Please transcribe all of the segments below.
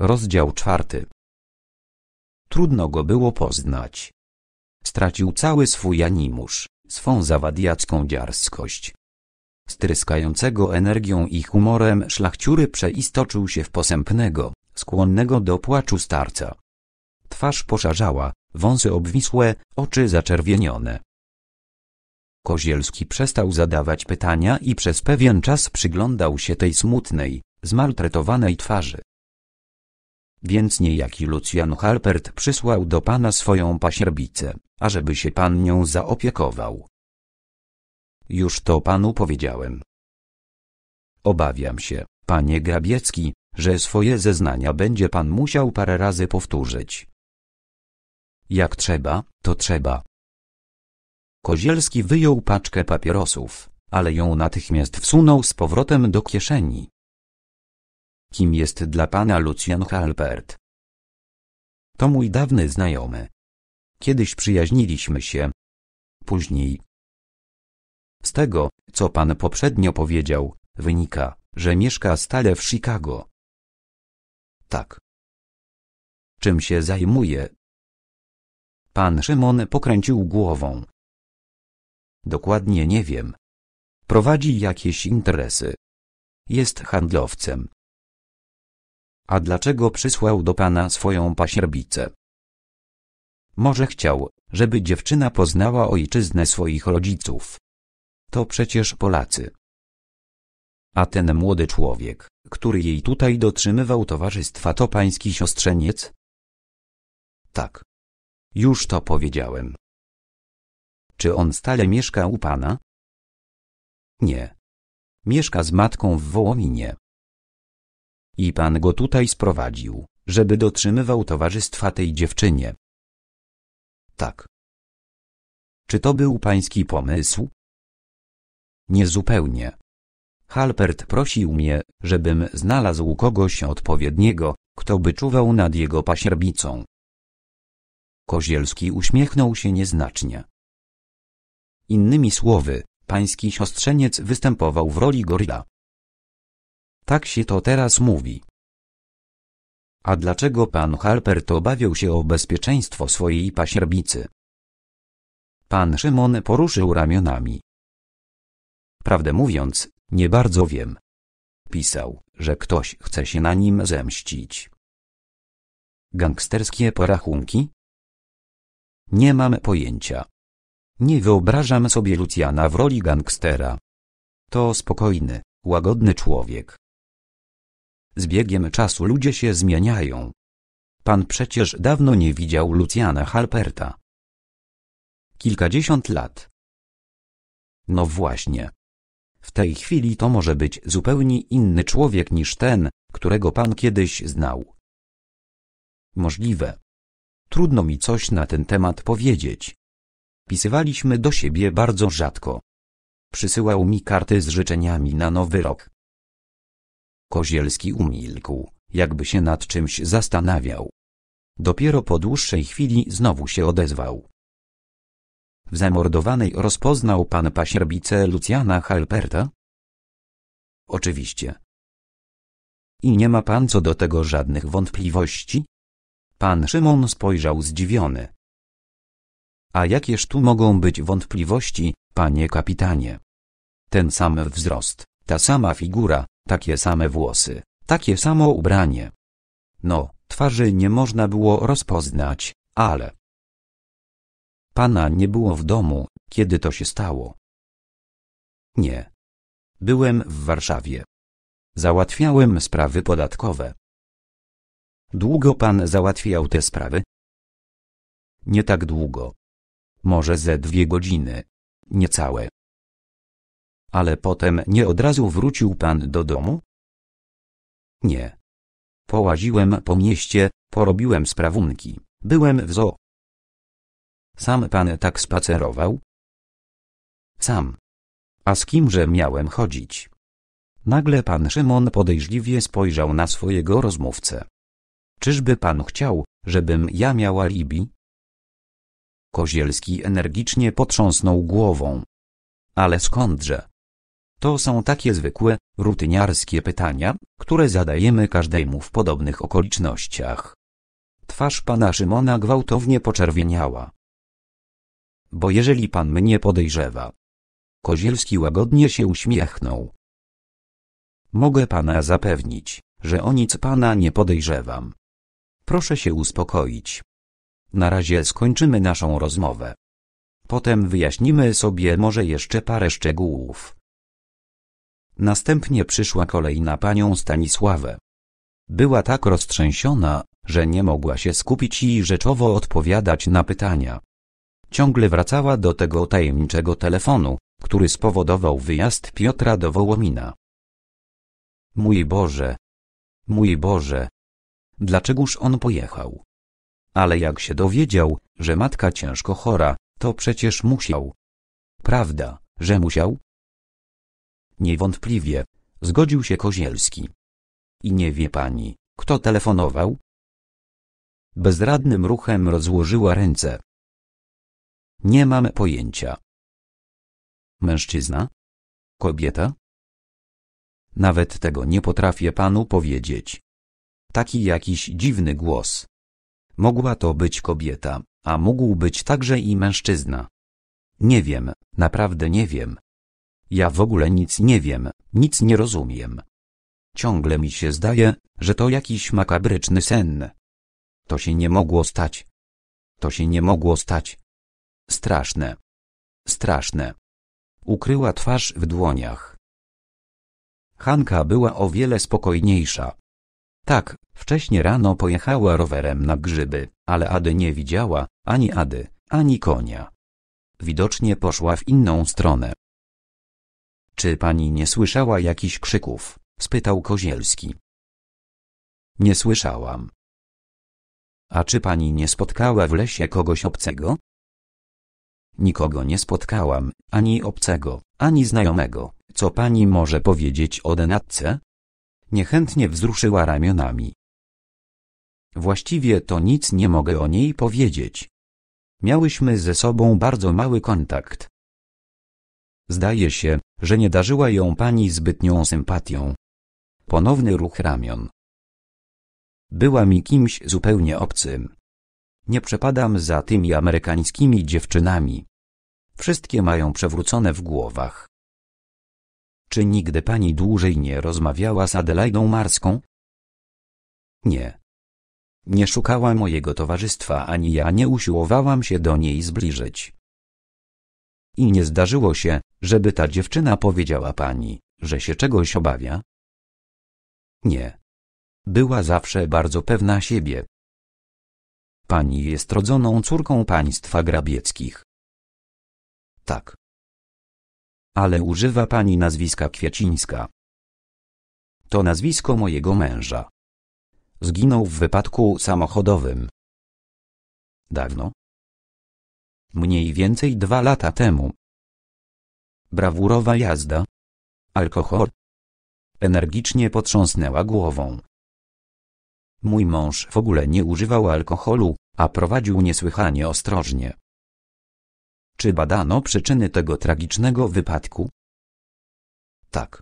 Rozdział czwarty. Trudno go było poznać. Stracił cały swój animusz, swą zawadiacką dziarskość. Stryskającego energią i humorem szlachciury przeistoczył się w posępnego, skłonnego do płaczu starca. Twarz poszarzała, wąsy obwisłe, oczy zaczerwienione. Kozielski przestał zadawać pytania i przez pewien czas przyglądał się tej smutnej, zmaltretowanej twarzy. Więc niejaki Lucjan Halpert przysłał do pana swoją pasierbicę, ażeby się pan nią zaopiekował. Już to panu powiedziałem. Obawiam się, panie Grabiecki, że swoje zeznania będzie pan musiał parę razy powtórzyć. Jak trzeba, to trzeba. Kozielski wyjął paczkę papierosów, ale ją natychmiast wsunął z powrotem do kieszeni. Kim jest dla pana Lucian Halpert? To mój dawny znajomy. Kiedyś przyjaźniliśmy się. Później. Z tego, co pan poprzednio powiedział, wynika, że mieszka stale w Chicago. Tak. Czym się zajmuje? Pan Szymon pokręcił głową. Dokładnie nie wiem. Prowadzi jakieś interesy. Jest handlowcem. A dlaczego przysłał do pana swoją pasierbicę? Może chciał, żeby dziewczyna poznała ojczyznę swoich rodziców. To przecież Polacy. A ten młody człowiek, który jej tutaj dotrzymywał towarzystwa to pański siostrzeniec? Tak. Już to powiedziałem. Czy on stale mieszka u pana? Nie. Mieszka z matką w Wołominie. I pan go tutaj sprowadził, żeby dotrzymywał towarzystwa tej dziewczynie. Tak. Czy to był pański pomysł? Niezupełnie. Halpert prosił mnie, żebym znalazł kogoś odpowiedniego, kto by czuwał nad jego pasierbicą. Kozielski uśmiechnął się nieznacznie. Innymi słowy, pański siostrzeniec występował w roli goryla. Tak się to teraz mówi. A dlaczego pan to obawiał się o bezpieczeństwo swojej pasierbicy? Pan Szymon poruszył ramionami. Prawdę mówiąc, nie bardzo wiem. Pisał, że ktoś chce się na nim zemścić. Gangsterskie porachunki? Nie mam pojęcia. Nie wyobrażam sobie Lucjana w roli gangstera. To spokojny, łagodny człowiek. Z biegiem czasu ludzie się zmieniają. Pan przecież dawno nie widział Luciana Halperta. Kilkadziesiąt lat. No właśnie. W tej chwili to może być zupełnie inny człowiek niż ten, którego pan kiedyś znał. Możliwe. Trudno mi coś na ten temat powiedzieć. Pisywaliśmy do siebie bardzo rzadko. Przysyłał mi karty z życzeniami na nowy rok. Kozielski umilkł, jakby się nad czymś zastanawiał. Dopiero po dłuższej chwili znowu się odezwał. W zamordowanej rozpoznał pan pasierbicę Lucjana Halperta? Oczywiście. I nie ma pan co do tego żadnych wątpliwości? Pan Szymon spojrzał zdziwiony. A jakież tu mogą być wątpliwości, panie kapitanie? Ten sam wzrost, ta sama figura, takie same włosy, takie samo ubranie. No, twarzy nie można było rozpoznać, ale... Pana nie było w domu, kiedy to się stało. Nie. Byłem w Warszawie. Załatwiałem sprawy podatkowe. Długo pan załatwiał te sprawy? Nie tak długo. Może ze dwie godziny. Niecałe. Ale potem nie od razu wrócił pan do domu? Nie. Połaziłem po mieście, porobiłem sprawunki, byłem w zoo. Sam pan tak spacerował? Sam. A z kimże miałem chodzić? Nagle pan Szymon podejrzliwie spojrzał na swojego rozmówcę. Czyżby pan chciał, żebym ja miała libi? Kozielski energicznie potrząsnął głową. Ale skądże? To są takie zwykłe, rutyniarskie pytania, które zadajemy każdemu w podobnych okolicznościach. Twarz pana Szymona gwałtownie poczerwieniała. Bo jeżeli pan mnie podejrzewa. Kozielski łagodnie się uśmiechnął. Mogę pana zapewnić, że o nic pana nie podejrzewam. Proszę się uspokoić. Na razie skończymy naszą rozmowę. Potem wyjaśnimy sobie może jeszcze parę szczegółów. Następnie przyszła kolej na panią Stanisławę. Była tak roztrzęsiona, że nie mogła się skupić i rzeczowo odpowiadać na pytania. Ciągle wracała do tego tajemniczego telefonu, który spowodował wyjazd Piotra do Wołomina. Mój Boże! Mój Boże! Dlaczegóż on pojechał? Ale jak się dowiedział, że matka ciężko chora, to przecież musiał. Prawda, że musiał? Niewątpliwie, zgodził się Kozielski. I nie wie pani, kto telefonował? Bezradnym ruchem rozłożyła ręce. Nie mam pojęcia. Mężczyzna? Kobieta? Nawet tego nie potrafię panu powiedzieć. Taki jakiś dziwny głos. Mogła to być kobieta, a mógł być także i mężczyzna. Nie wiem, naprawdę nie wiem. Ja w ogóle nic nie wiem, nic nie rozumiem. Ciągle mi się zdaje, że to jakiś makabryczny sen. To się nie mogło stać. To się nie mogło stać. Straszne. Straszne. Ukryła twarz w dłoniach. Hanka była o wiele spokojniejsza. Tak, wcześnie rano pojechała rowerem na grzyby, ale Ady nie widziała, ani Ady, ani konia. Widocznie poszła w inną stronę. Czy pani nie słyszała jakichś krzyków? spytał Kozielski. Nie słyszałam. A czy pani nie spotkała w lesie kogoś obcego? Nikogo nie spotkałam, ani obcego, ani znajomego. Co pani może powiedzieć o denatce? Niechętnie wzruszyła ramionami. Właściwie to nic nie mogę o niej powiedzieć. Miałyśmy ze sobą bardzo mały kontakt. Zdaje się, że nie darzyła ją pani zbytnią sympatią. Ponowny ruch ramion. Była mi kimś zupełnie obcym. Nie przepadam za tymi amerykańskimi dziewczynami. Wszystkie mają przewrócone w głowach. Czy nigdy pani dłużej nie rozmawiała z Adelaidą Marską? Nie. Nie szukała mojego towarzystwa ani ja nie usiłowałam się do niej zbliżyć. I nie zdarzyło się, żeby ta dziewczyna powiedziała pani, że się czegoś obawia? Nie. Była zawsze bardzo pewna siebie. Pani jest rodzoną córką państwa grabieckich. Tak. Ale używa pani nazwiska Kwiecińska. To nazwisko mojego męża. Zginął w wypadku samochodowym. Dawno? Mniej więcej dwa lata temu. Brawurowa jazda? Alkohol? Energicznie potrząsnęła głową. Mój mąż w ogóle nie używał alkoholu, a prowadził niesłychanie ostrożnie. Czy badano przyczyny tego tragicznego wypadku? Tak.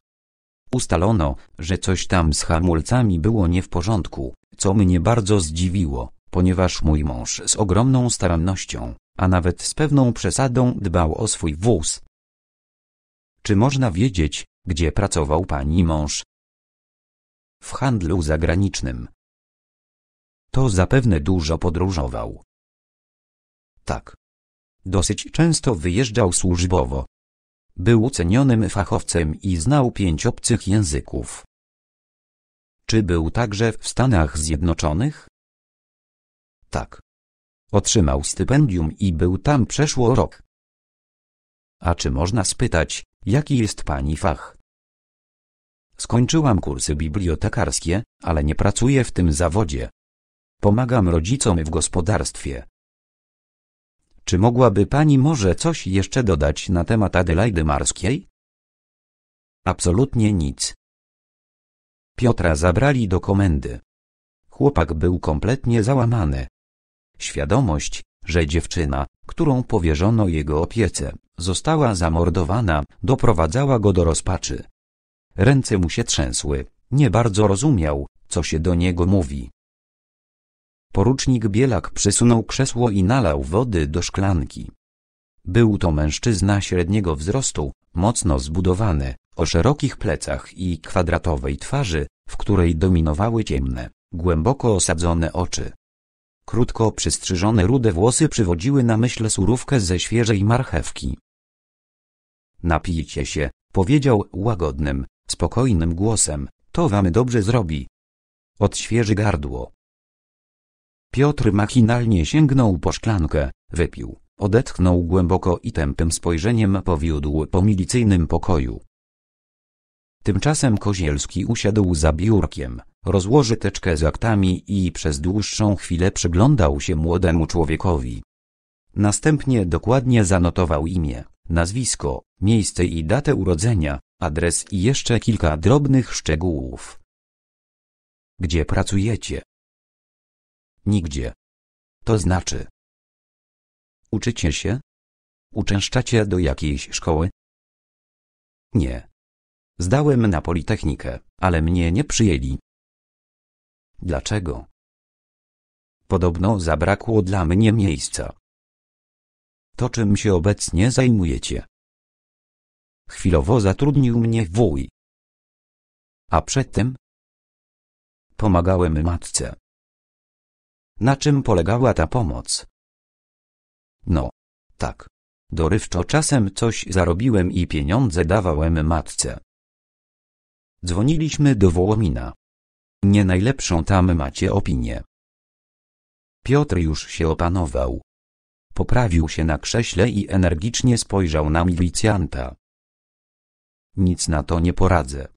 Ustalono, że coś tam z hamulcami było nie w porządku, co mnie bardzo zdziwiło, ponieważ mój mąż z ogromną starannością, a nawet z pewną przesadą dbał o swój wóz, czy można wiedzieć, gdzie pracował pani mąż? W handlu zagranicznym. To zapewne dużo podróżował. Tak. Dosyć często wyjeżdżał służbowo. Był cenionym fachowcem i znał pięć obcych języków. Czy był także w Stanach Zjednoczonych? Tak. Otrzymał stypendium i był tam przeszło rok. A czy można spytać, Jaki jest pani fach? Skończyłam kursy bibliotekarskie, ale nie pracuję w tym zawodzie. Pomagam rodzicom w gospodarstwie. Czy mogłaby pani może coś jeszcze dodać na temat Adelaide Marskiej? Absolutnie nic. Piotra zabrali do komendy. Chłopak był kompletnie załamany. Świadomość, że dziewczyna, którą powierzono jego opiece, została zamordowana, doprowadzała go do rozpaczy. Ręce mu się trzęsły, nie bardzo rozumiał, co się do niego mówi. Porucznik Bielak przysunął krzesło i nalał wody do szklanki. Był to mężczyzna średniego wzrostu, mocno zbudowany, o szerokich plecach i kwadratowej twarzy, w której dominowały ciemne, głęboko osadzone oczy. Krótko przystrzyżone rude włosy przywodziły na myśl surówkę ze świeżej marchewki. Napijcie się, powiedział łagodnym, spokojnym głosem, to wam dobrze zrobi. Odświeży gardło. Piotr machinalnie sięgnął po szklankę, wypił, odetchnął głęboko i tępym spojrzeniem powiódł po milicyjnym pokoju. Tymczasem Kozielski usiadł za biurkiem, Rozłoży teczkę z aktami i przez dłuższą chwilę przyglądał się młodemu człowiekowi. Następnie dokładnie zanotował imię, nazwisko, miejsce i datę urodzenia, adres i jeszcze kilka drobnych szczegółów. Gdzie pracujecie? Nigdzie. To znaczy. Uczycie się? Uczęszczacie do jakiejś szkoły? Nie. Zdałem na Politechnikę, ale mnie nie przyjęli. Dlaczego? Podobno zabrakło dla mnie miejsca. To czym się obecnie zajmujecie? Chwilowo zatrudnił mnie wuj. A przedtem? Pomagałem matce. Na czym polegała ta pomoc? No, tak. Dorywczo czasem coś zarobiłem i pieniądze dawałem matce. Dzwoniliśmy do Wołomina. Nie najlepszą tam macie opinię. Piotr już się opanował. Poprawił się na krześle i energicznie spojrzał na milicjanta. Nic na to nie poradzę.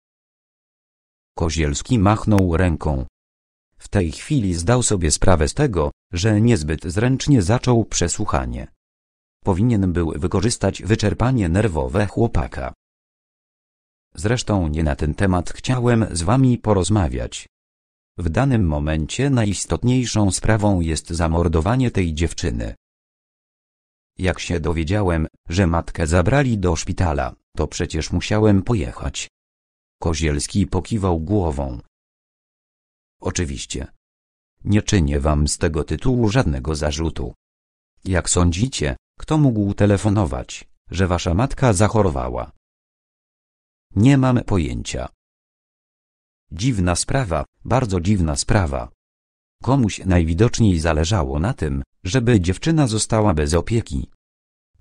Kozielski machnął ręką. W tej chwili zdał sobie sprawę z tego, że niezbyt zręcznie zaczął przesłuchanie. Powinien był wykorzystać wyczerpanie nerwowe chłopaka. Zresztą nie na ten temat chciałem z wami porozmawiać. W danym momencie najistotniejszą sprawą jest zamordowanie tej dziewczyny. Jak się dowiedziałem, że matkę zabrali do szpitala, to przecież musiałem pojechać. Kozielski pokiwał głową. Oczywiście. Nie czynię wam z tego tytułu żadnego zarzutu. Jak sądzicie, kto mógł telefonować, że wasza matka zachorowała? Nie mam pojęcia. Dziwna sprawa, bardzo dziwna sprawa. Komuś najwidoczniej zależało na tym, żeby dziewczyna została bez opieki.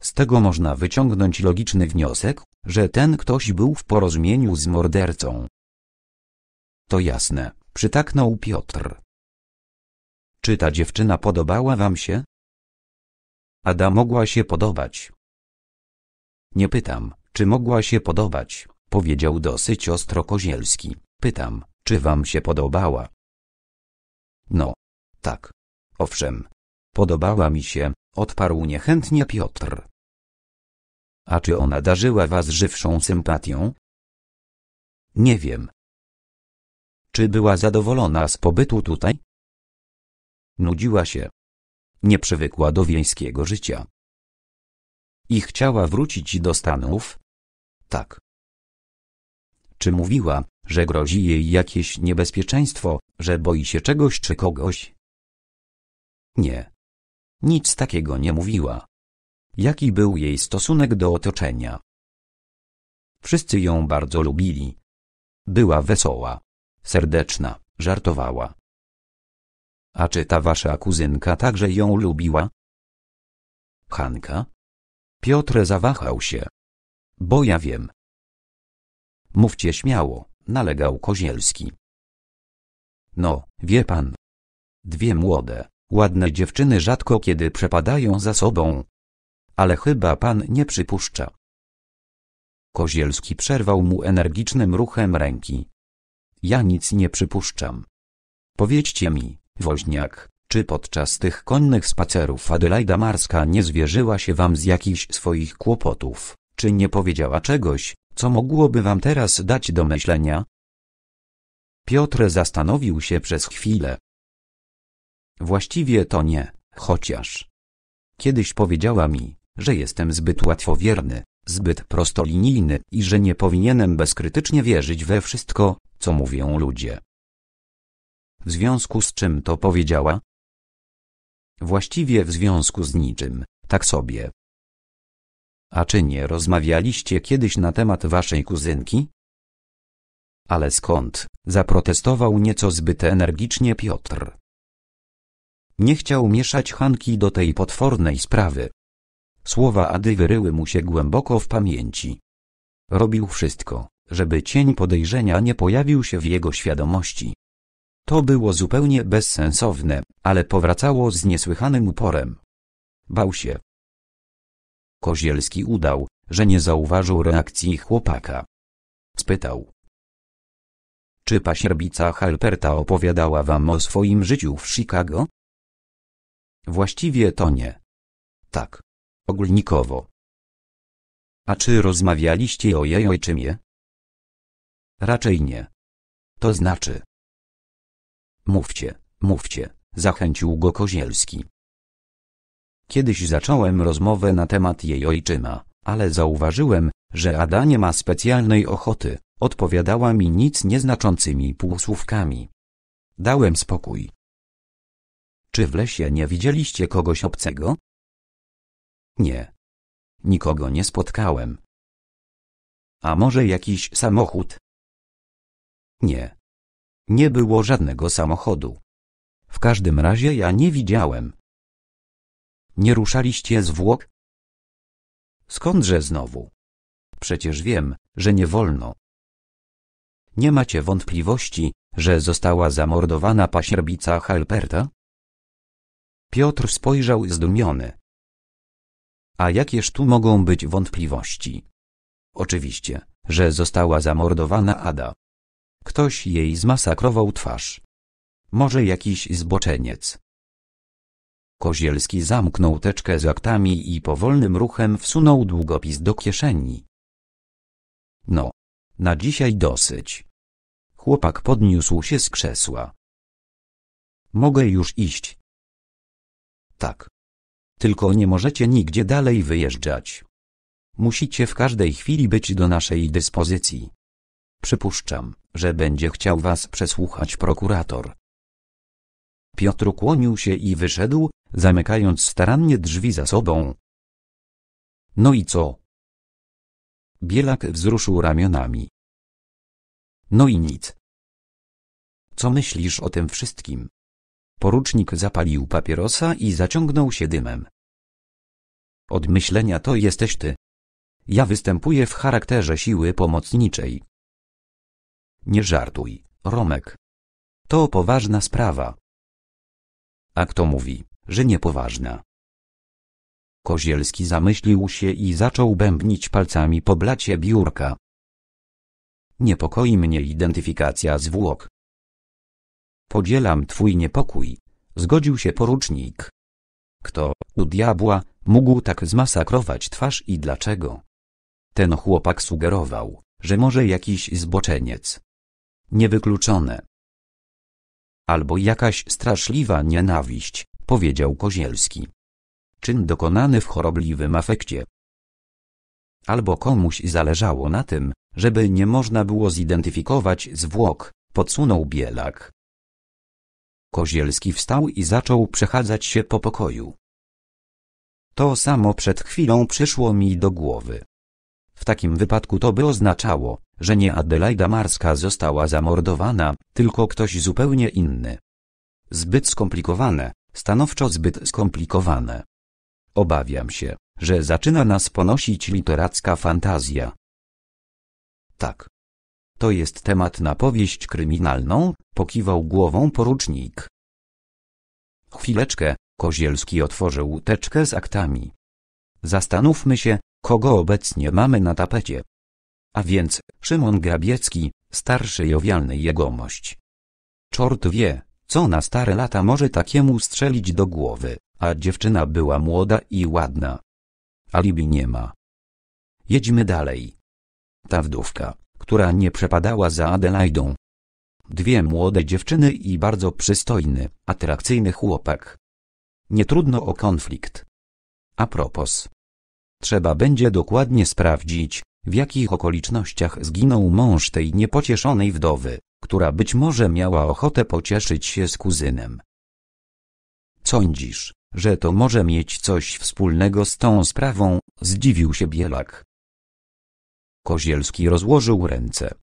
Z tego można wyciągnąć logiczny wniosek, że ten ktoś był w porozumieniu z mordercą. To jasne, przytaknął Piotr. Czy ta dziewczyna podobała wam się? Ada mogła się podobać. Nie pytam, czy mogła się podobać, powiedział dosyć ostro Kozielski. Pytam, czy wam się podobała? No, tak. Owszem. Podobała mi się, odparł niechętnie Piotr. A czy ona darzyła was żywszą sympatią? Nie wiem. Czy była zadowolona z pobytu tutaj? Nudziła się. Nie przywykła do wiejskiego życia. I chciała wrócić do Stanów? Tak. Czy mówiła, że grozi jej jakieś niebezpieczeństwo, że boi się czegoś czy kogoś? Nie. Nic takiego nie mówiła. Jaki był jej stosunek do otoczenia? Wszyscy ją bardzo lubili. Była wesoła, serdeczna, żartowała. A czy ta wasza kuzynka także ją lubiła? Hanka? Piotr zawahał się. Bo ja wiem. Mówcie śmiało, nalegał Kozielski. No, wie pan. Dwie młode, ładne dziewczyny rzadko kiedy przepadają za sobą. Ale chyba pan nie przypuszcza. Kozielski przerwał mu energicznym ruchem ręki. Ja nic nie przypuszczam. Powiedzcie mi, woźniak, czy podczas tych konnych spacerów Adelaida Marska nie zwierzyła się wam z jakichś swoich kłopotów, czy nie powiedziała czegoś, co mogłoby wam teraz dać do myślenia? Piotr zastanowił się przez chwilę. Właściwie to nie, chociaż. Kiedyś powiedziała mi, że jestem zbyt łatwowierny, zbyt prostolinijny i że nie powinienem bezkrytycznie wierzyć we wszystko, co mówią ludzie. W związku z czym to powiedziała? Właściwie w związku z niczym, tak sobie. A czy nie rozmawialiście kiedyś na temat waszej kuzynki? Ale skąd? zaprotestował nieco zbyt energicznie Piotr. Nie chciał mieszać Hanki do tej potwornej sprawy. Słowa Ady wyryły mu się głęboko w pamięci. Robił wszystko, żeby cień podejrzenia nie pojawił się w jego świadomości. To było zupełnie bezsensowne, ale powracało z niesłychanym uporem. Bał się, Kozielski udał, że nie zauważył reakcji chłopaka. Spytał. Czy pasierbica Halperta opowiadała wam o swoim życiu w Chicago? Właściwie to nie. Tak. Ogólnikowo. A czy rozmawialiście o jej ojczymie? Raczej nie. To znaczy. Mówcie, mówcie, zachęcił go Kozielski. Kiedyś zacząłem rozmowę na temat jej ojczyma, ale zauważyłem, że Ada nie ma specjalnej ochoty, odpowiadała mi nic nieznaczącymi półsłówkami. Dałem spokój. Czy w lesie nie widzieliście kogoś obcego? Nie. Nikogo nie spotkałem. A może jakiś samochód? Nie. Nie było żadnego samochodu. W każdym razie ja nie widziałem. Nie ruszaliście zwłok? Skądże znowu? Przecież wiem, że nie wolno. Nie macie wątpliwości, że została zamordowana pasierbica Halperta? Piotr spojrzał zdumiony. A jakież tu mogą być wątpliwości? Oczywiście, że została zamordowana Ada. Ktoś jej zmasakrował twarz. Może jakiś zboczeniec. Kozielski zamknął teczkę z aktami i powolnym ruchem wsunął długopis do kieszeni. No, na dzisiaj dosyć. Chłopak podniósł się z krzesła. Mogę już iść. Tak. Tylko nie możecie nigdzie dalej wyjeżdżać. Musicie w każdej chwili być do naszej dyspozycji. Przypuszczam, że będzie chciał was przesłuchać prokurator. Piotr ukłonił się i wyszedł, zamykając starannie drzwi za sobą. No i co? Bielak wzruszył ramionami. No i nic. Co myślisz o tym wszystkim? Porucznik zapalił papierosa i zaciągnął się dymem. Od myślenia to jesteś ty. Ja występuję w charakterze siły pomocniczej. Nie żartuj, Romek. To poważna sprawa. A kto mówi, że niepoważna? Kozielski zamyślił się i zaczął bębnić palcami po blacie biurka. Niepokoi mnie identyfikacja zwłok. Podzielam twój niepokój, zgodził się porucznik. Kto, u diabła, mógł tak zmasakrować twarz i dlaczego? Ten chłopak sugerował, że może jakiś zboczeniec. Niewykluczone albo jakaś straszliwa nienawiść, powiedział Kozielski. Czyn dokonany w chorobliwym afekcie. Albo komuś zależało na tym, żeby nie można było zidentyfikować zwłok, podsunął Bielak. Kozielski wstał i zaczął przechadzać się po pokoju. To samo przed chwilą przyszło mi do głowy. W takim wypadku to by oznaczało, że nie Adelaida Marska została zamordowana, tylko ktoś zupełnie inny. Zbyt skomplikowane, stanowczo zbyt skomplikowane. Obawiam się, że zaczyna nas ponosić literacka fantazja. Tak. To jest temat na powieść kryminalną, pokiwał głową porucznik. Chwileczkę, Kozielski otworzył teczkę z aktami. Zastanówmy się, kogo obecnie mamy na tapecie. A więc, Szymon Grabiecki, starszy jowialny jegomość. Czort wie, co na stare lata może takiemu strzelić do głowy, a dziewczyna była młoda i ładna. Alibi nie ma. Jedźmy dalej. Ta wdówka, która nie przepadała za Adelaidą. Dwie młode dziewczyny i bardzo przystojny, atrakcyjny chłopak. Nie trudno o konflikt. A propos, Trzeba będzie dokładnie sprawdzić, w jakich okolicznościach zginął mąż tej niepocieszonej wdowy, która być może miała ochotę pocieszyć się z kuzynem. Sądzisz, że to może mieć coś wspólnego z tą sprawą? Zdziwił się Bielak. Kozielski rozłożył ręce.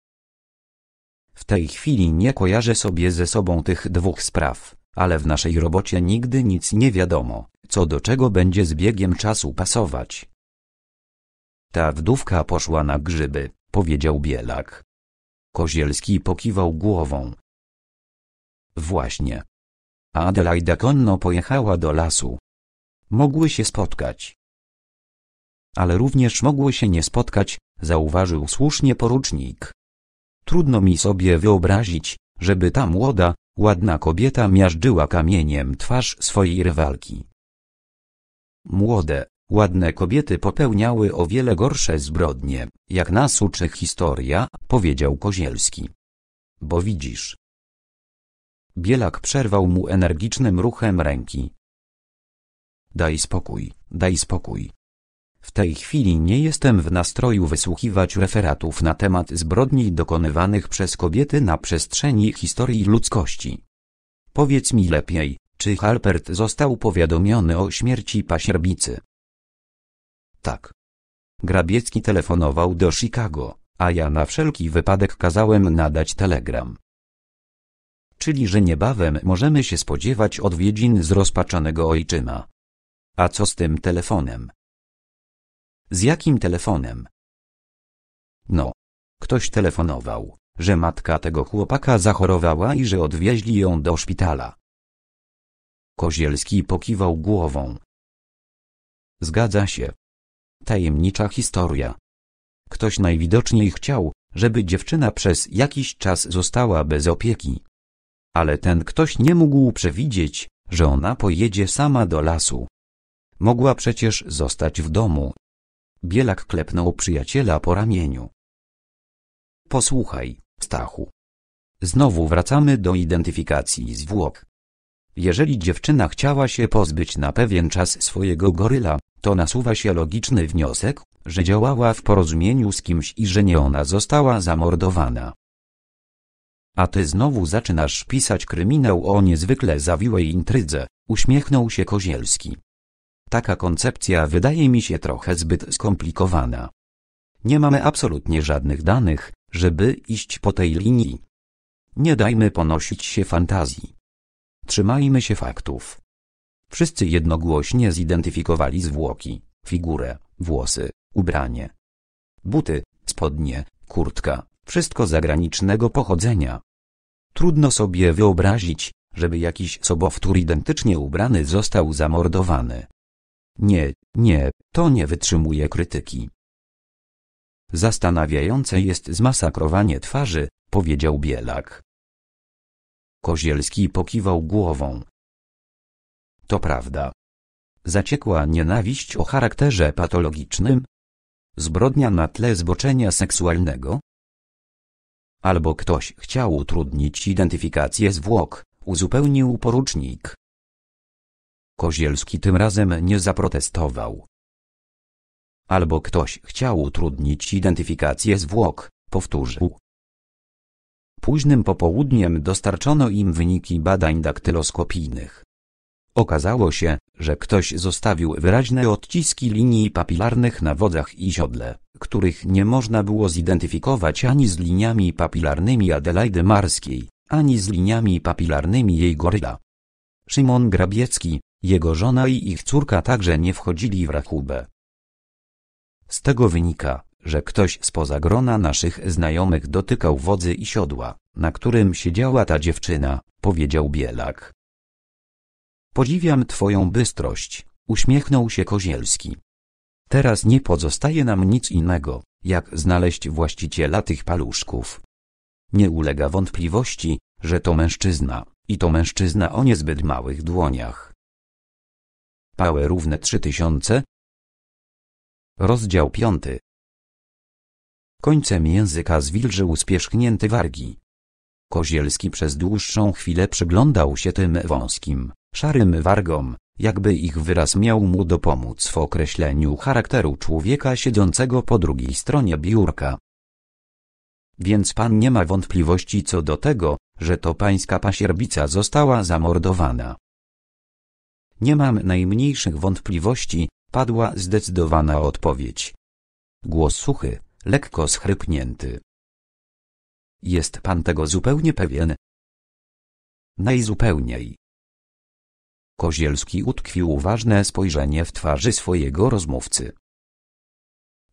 W tej chwili nie kojarzę sobie ze sobą tych dwóch spraw, ale w naszej robocie nigdy nic nie wiadomo, co do czego będzie z biegiem czasu pasować. Ta wdówka poszła na grzyby, powiedział Bielak. Kozielski pokiwał głową. Właśnie. Adelaida konno pojechała do lasu. Mogły się spotkać. Ale również mogły się nie spotkać, zauważył słusznie porucznik. Trudno mi sobie wyobrazić, żeby ta młoda, ładna kobieta miażdżyła kamieniem twarz swojej rywalki. Młode, Ładne kobiety popełniały o wiele gorsze zbrodnie, jak nas uczy historia, powiedział Kozielski. Bo widzisz. Bielak przerwał mu energicznym ruchem ręki. Daj spokój, daj spokój. W tej chwili nie jestem w nastroju wysłuchiwać referatów na temat zbrodni dokonywanych przez kobiety na przestrzeni historii ludzkości. Powiedz mi lepiej, czy Halpert został powiadomiony o śmierci pasierbicy? Tak. Grabiecki telefonował do Chicago, a ja na wszelki wypadek kazałem nadać telegram. Czyli, że niebawem możemy się spodziewać odwiedzin z rozpaczonego ojczyma. A co z tym telefonem? Z jakim telefonem? No. Ktoś telefonował, że matka tego chłopaka zachorowała i że odwieźli ją do szpitala. Kozielski pokiwał głową. Zgadza się. Tajemnicza historia. Ktoś najwidoczniej chciał, żeby dziewczyna przez jakiś czas została bez opieki. Ale ten ktoś nie mógł przewidzieć, że ona pojedzie sama do lasu. Mogła przecież zostać w domu. Bielak klepnął przyjaciela po ramieniu. Posłuchaj, Stachu. Znowu wracamy do identyfikacji zwłok. Jeżeli dziewczyna chciała się pozbyć na pewien czas swojego goryla, to nasuwa się logiczny wniosek, że działała w porozumieniu z kimś i że nie ona została zamordowana. A ty znowu zaczynasz pisać kryminał o niezwykle zawiłej intrydze, uśmiechnął się Kozielski. Taka koncepcja wydaje mi się trochę zbyt skomplikowana. Nie mamy absolutnie żadnych danych, żeby iść po tej linii. Nie dajmy ponosić się fantazji. Trzymajmy się faktów. Wszyscy jednogłośnie zidentyfikowali zwłoki, figurę, włosy, ubranie. Buty, spodnie, kurtka, wszystko zagranicznego pochodzenia. Trudno sobie wyobrazić, żeby jakiś sobowtór identycznie ubrany został zamordowany. Nie, nie, to nie wytrzymuje krytyki. Zastanawiające jest zmasakrowanie twarzy, powiedział Bielak. Kozielski pokiwał głową, to prawda. Zaciekła nienawiść o charakterze patologicznym? Zbrodnia na tle zboczenia seksualnego? Albo ktoś chciał utrudnić identyfikację zwłok, uzupełnił porucznik. Kozielski tym razem nie zaprotestował. Albo ktoś chciał utrudnić identyfikację zwłok, powtórzył. Późnym popołudniem dostarczono im wyniki badań daktyloskopijnych. Okazało się, że ktoś zostawił wyraźne odciski linii papilarnych na wodach i siodle, których nie można było zidentyfikować ani z liniami papilarnymi Adelaide Marskiej, ani z liniami papilarnymi jej goryla. Szymon Grabiecki, jego żona i ich córka także nie wchodzili w rachubę. Z tego wynika, że ktoś spoza grona naszych znajomych dotykał wodzy i siodła, na którym siedziała ta dziewczyna, powiedział Bielak. Podziwiam twoją bystrość, uśmiechnął się Kozielski. Teraz nie pozostaje nam nic innego, jak znaleźć właściciela tych paluszków. Nie ulega wątpliwości, że to mężczyzna, i to mężczyzna o niezbyt małych dłoniach. Pałe równe trzy tysiące. Rozdział piąty. Końcem języka zwilżył spieszchnięty wargi. Kozielski przez dłuższą chwilę przyglądał się tym wąskim, szarym wargom, jakby ich wyraz miał mu dopomóc w określeniu charakteru człowieka siedzącego po drugiej stronie biurka. Więc pan nie ma wątpliwości co do tego, że to pańska pasierbica została zamordowana. Nie mam najmniejszych wątpliwości, padła zdecydowana odpowiedź. Głos suchy, lekko schrypnięty. Jest pan tego zupełnie pewien? Najzupełniej. Kozielski utkwił uważne spojrzenie w twarzy swojego rozmówcy.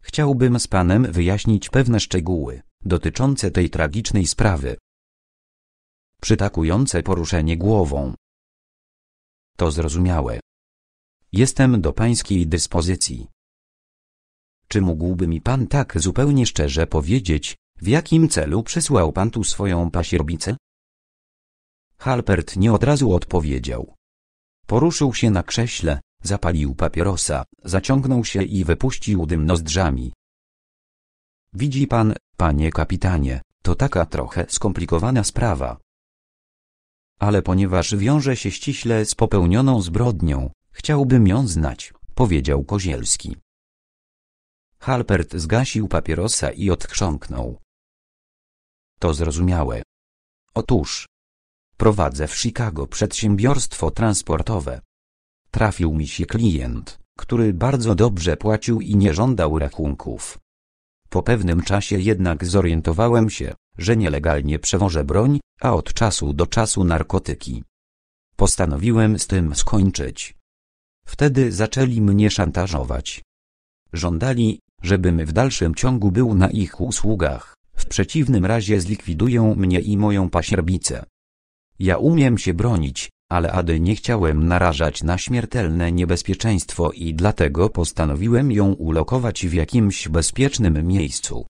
Chciałbym z panem wyjaśnić pewne szczegóły dotyczące tej tragicznej sprawy. Przytakujące poruszenie głową. To zrozumiałe. Jestem do pańskiej dyspozycji. Czy mógłby mi pan tak zupełnie szczerze powiedzieć, w jakim celu przysłał pan tu swoją pasierbicę? Halpert nie od razu odpowiedział. Poruszył się na krześle, zapalił papierosa, zaciągnął się i wypuścił dym nozdrzami. Widzi pan, panie kapitanie, to taka trochę skomplikowana sprawa. Ale ponieważ wiąże się ściśle z popełnioną zbrodnią, chciałbym ją znać, powiedział Kozielski. Halpert zgasił papierosa i odchrząknął to zrozumiałe. Otóż, prowadzę w Chicago przedsiębiorstwo transportowe. Trafił mi się klient, który bardzo dobrze płacił i nie żądał rachunków. Po pewnym czasie jednak zorientowałem się, że nielegalnie przewożę broń, a od czasu do czasu narkotyki. Postanowiłem z tym skończyć. Wtedy zaczęli mnie szantażować. Żądali, żebym w dalszym ciągu był na ich usługach. W przeciwnym razie zlikwidują mnie i moją pasierbicę. Ja umiem się bronić, ale Ady nie chciałem narażać na śmiertelne niebezpieczeństwo i dlatego postanowiłem ją ulokować w jakimś bezpiecznym miejscu.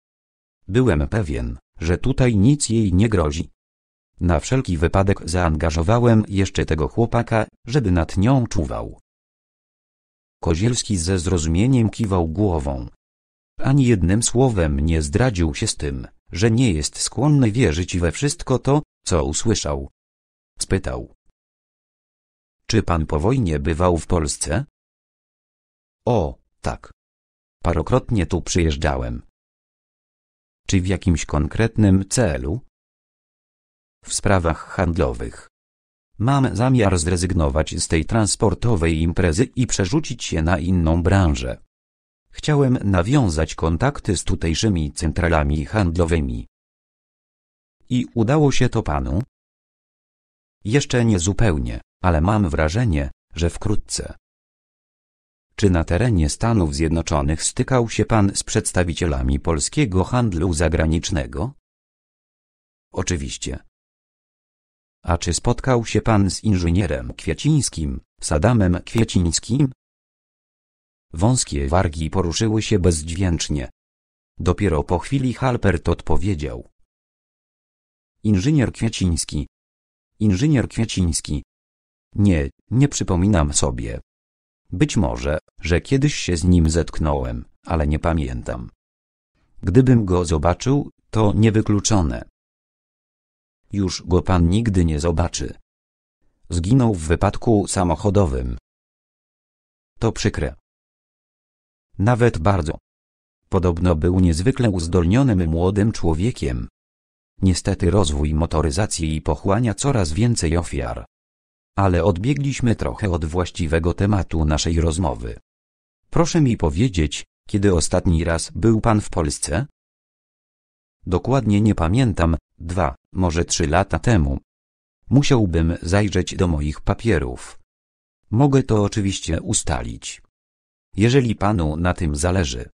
Byłem pewien, że tutaj nic jej nie grozi. Na wszelki wypadek zaangażowałem jeszcze tego chłopaka, żeby nad nią czuwał. Kozielski ze zrozumieniem kiwał głową. Ani jednym słowem nie zdradził się z tym, że nie jest skłonny wierzyć we wszystko to, co usłyszał. Spytał. Czy pan po wojnie bywał w Polsce? O, tak. Parokrotnie tu przyjeżdżałem. Czy w jakimś konkretnym celu? W sprawach handlowych. Mam zamiar zrezygnować z tej transportowej imprezy i przerzucić się na inną branżę. Chciałem nawiązać kontakty z tutejszymi centralami handlowymi. I udało się to panu? Jeszcze nie zupełnie, ale mam wrażenie, że wkrótce. Czy na terenie Stanów Zjednoczonych stykał się pan z przedstawicielami polskiego handlu zagranicznego? Oczywiście. A czy spotkał się pan z inżynierem Kwiecińskim, Sadamem Kwiecińskim? Wąskie wargi poruszyły się bezdźwięcznie. Dopiero po chwili Halpert odpowiedział. Inżynier Kwieciński. Inżynier Kwieciński. Nie, nie przypominam sobie. Być może, że kiedyś się z nim zetknąłem, ale nie pamiętam. Gdybym go zobaczył, to niewykluczone. Już go pan nigdy nie zobaczy. Zginął w wypadku samochodowym. To przykre. Nawet bardzo. Podobno był niezwykle uzdolnionym młodym człowiekiem. Niestety rozwój motoryzacji i pochłania coraz więcej ofiar. Ale odbiegliśmy trochę od właściwego tematu naszej rozmowy. Proszę mi powiedzieć, kiedy ostatni raz był pan w Polsce? Dokładnie nie pamiętam, dwa, może trzy lata temu. Musiałbym zajrzeć do moich papierów. Mogę to oczywiście ustalić jeżeli panu na tym zależy.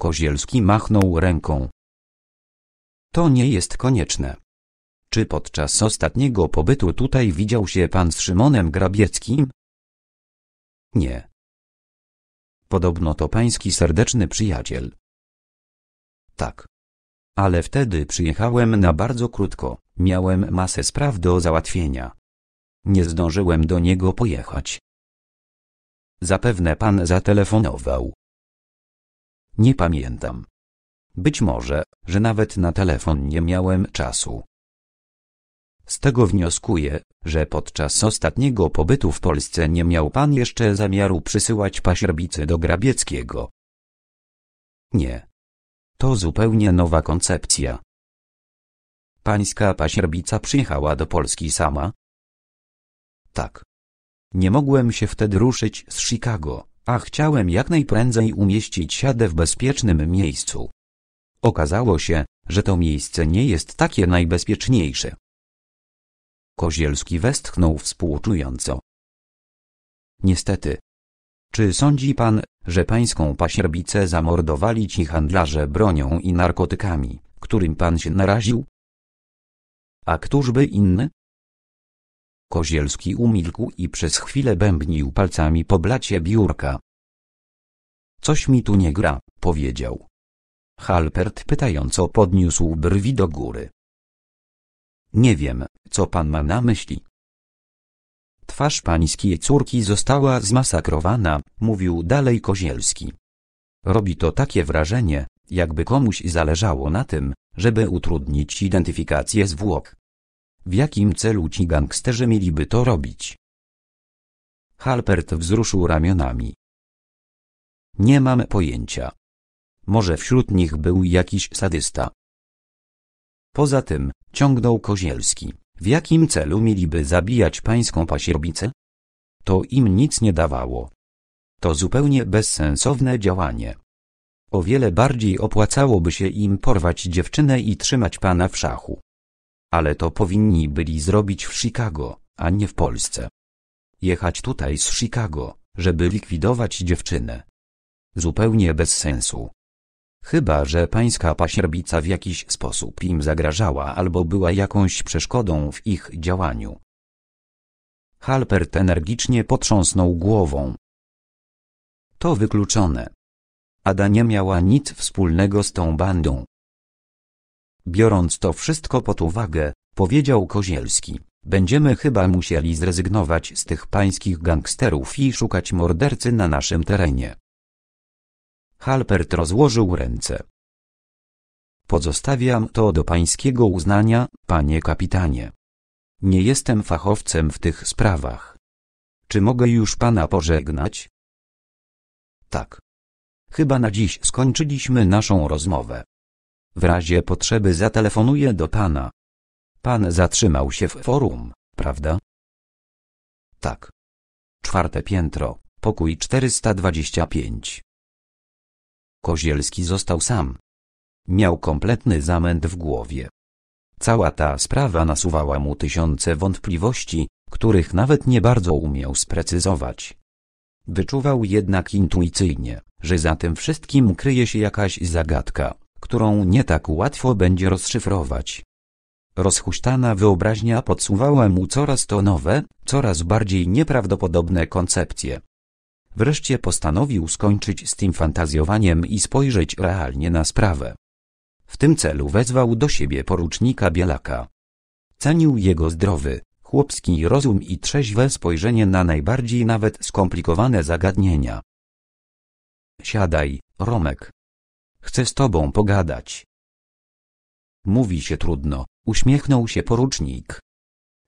Kozielski machnął ręką. To nie jest konieczne. Czy podczas ostatniego pobytu tutaj widział się pan z Szymonem Grabieckim? Nie. Podobno to pański serdeczny przyjaciel. Tak. Ale wtedy przyjechałem na bardzo krótko, miałem masę spraw do załatwienia. Nie zdążyłem do niego pojechać. Zapewne pan zatelefonował. Nie pamiętam. Być może, że nawet na telefon nie miałem czasu. Z tego wnioskuję, że podczas ostatniego pobytu w Polsce nie miał pan jeszcze zamiaru przysyłać pasierbicy do Grabieckiego. Nie. To zupełnie nowa koncepcja. Pańska pasierbica przyjechała do Polski sama? Tak. Nie mogłem się wtedy ruszyć z Chicago, a chciałem jak najprędzej umieścić siadę w bezpiecznym miejscu. Okazało się, że to miejsce nie jest takie najbezpieczniejsze. Kozielski westchnął współczująco. Niestety. Czy sądzi pan, że pańską pasierbicę zamordowali ci handlarze bronią i narkotykami, którym pan się naraził? A któżby inny? Kozielski umilkł i przez chwilę bębnił palcami po blacie biurka. Coś mi tu nie gra, powiedział. Halpert pytająco podniósł brwi do góry. Nie wiem, co pan ma na myśli. Twarz pańskiej córki została zmasakrowana, mówił dalej Kozielski. Robi to takie wrażenie, jakby komuś zależało na tym, żeby utrudnić identyfikację zwłok. W jakim celu ci gangsterzy mieliby to robić? Halpert wzruszył ramionami. Nie mam pojęcia. Może wśród nich był jakiś sadysta. Poza tym, ciągnął Kozielski, w jakim celu mieliby zabijać pańską pasierbicę? To im nic nie dawało. To zupełnie bezsensowne działanie. O wiele bardziej opłacałoby się im porwać dziewczynę i trzymać pana w szachu. Ale to powinni byli zrobić w Chicago, a nie w Polsce. Jechać tutaj z Chicago, żeby likwidować dziewczynę. Zupełnie bez sensu. Chyba, że pańska pasierbica w jakiś sposób im zagrażała albo była jakąś przeszkodą w ich działaniu. Halpert energicznie potrząsnął głową. To wykluczone. Ada nie miała nic wspólnego z tą bandą. Biorąc to wszystko pod uwagę, powiedział Kozielski, będziemy chyba musieli zrezygnować z tych pańskich gangsterów i szukać mordercy na naszym terenie. Halpert rozłożył ręce. Pozostawiam to do pańskiego uznania, panie kapitanie. Nie jestem fachowcem w tych sprawach. Czy mogę już pana pożegnać? Tak. Chyba na dziś skończyliśmy naszą rozmowę. W razie potrzeby zatelefonuję do pana. Pan zatrzymał się w forum, prawda? Tak. Czwarte piętro, pokój 425. Kozielski został sam. Miał kompletny zamęt w głowie. Cała ta sprawa nasuwała mu tysiące wątpliwości, których nawet nie bardzo umiał sprecyzować. Wyczuwał jednak intuicyjnie, że za tym wszystkim kryje się jakaś zagadka którą nie tak łatwo będzie rozszyfrować. Rozhuśtana wyobraźnia podsuwała mu coraz to nowe, coraz bardziej nieprawdopodobne koncepcje. Wreszcie postanowił skończyć z tym fantazjowaniem i spojrzeć realnie na sprawę. W tym celu wezwał do siebie porucznika Bielaka. Cenił jego zdrowy, chłopski rozum i trzeźwe spojrzenie na najbardziej nawet skomplikowane zagadnienia. Siadaj, Romek, Chcę z tobą pogadać. Mówi się trudno, uśmiechnął się porucznik.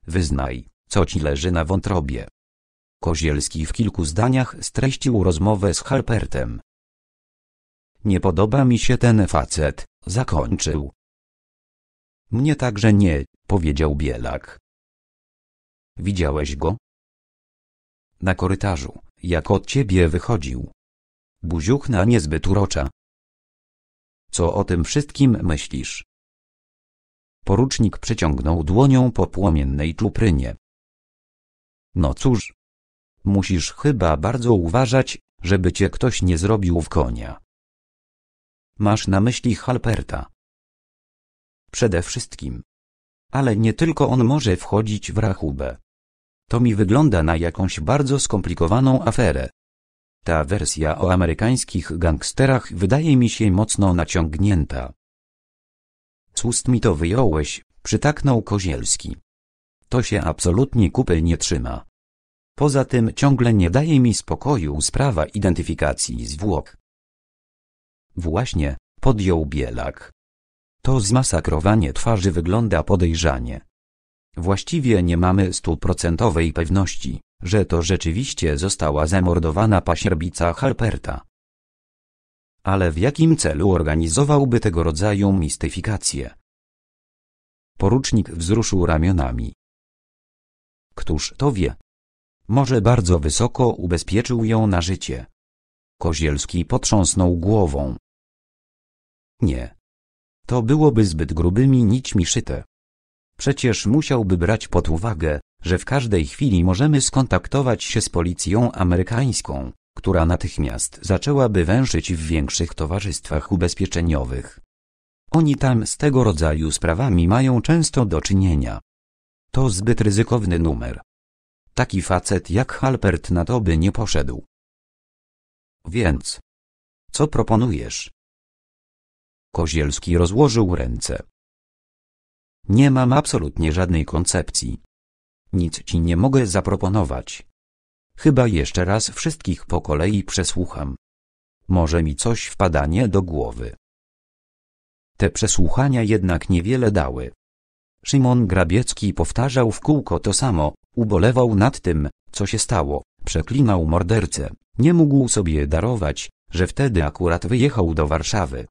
Wyznaj, co ci leży na wątrobie. Kozielski w kilku zdaniach streścił rozmowę z Halpertem. Nie podoba mi się ten facet, zakończył. Mnie także nie, powiedział Bielak. Widziałeś go? Na korytarzu, jak od ciebie wychodził. Buziuchna niezbyt urocza, co o tym wszystkim myślisz? Porucznik przeciągnął dłonią po płomiennej czuprynie. No cóż. Musisz chyba bardzo uważać, żeby cię ktoś nie zrobił w konia. Masz na myśli Halperta. Przede wszystkim. Ale nie tylko on może wchodzić w rachubę. To mi wygląda na jakąś bardzo skomplikowaną aferę. Ta wersja o amerykańskich gangsterach wydaje mi się mocno naciągnięta. Z mi to wyjąłeś, przytaknął Kozielski. To się absolutnie kupy nie trzyma. Poza tym ciągle nie daje mi spokoju sprawa identyfikacji zwłok. Właśnie, podjął Bielak. To zmasakrowanie twarzy wygląda podejrzanie. Właściwie nie mamy stuprocentowej pewności że to rzeczywiście została zamordowana pasierbica Halperta. Ale w jakim celu organizowałby tego rodzaju mistyfikację? Porucznik wzruszył ramionami. Któż to wie? Może bardzo wysoko ubezpieczył ją na życie. Kozielski potrząsnął głową. Nie. To byłoby zbyt grubymi nićmi szyte. Przecież musiałby brać pod uwagę, że w każdej chwili możemy skontaktować się z policją amerykańską, która natychmiast zaczęłaby węszyć w większych towarzystwach ubezpieczeniowych. Oni tam z tego rodzaju sprawami mają często do czynienia. To zbyt ryzykowny numer. Taki facet jak Halpert na to by nie poszedł. Więc, co proponujesz? Kozielski rozłożył ręce. Nie mam absolutnie żadnej koncepcji. Nic ci nie mogę zaproponować. Chyba jeszcze raz wszystkich po kolei przesłucham. Może mi coś wpadanie do głowy. Te przesłuchania jednak niewiele dały. Szymon Grabiecki powtarzał w kółko to samo, ubolewał nad tym, co się stało, przeklinał mordercę, nie mógł sobie darować, że wtedy akurat wyjechał do Warszawy.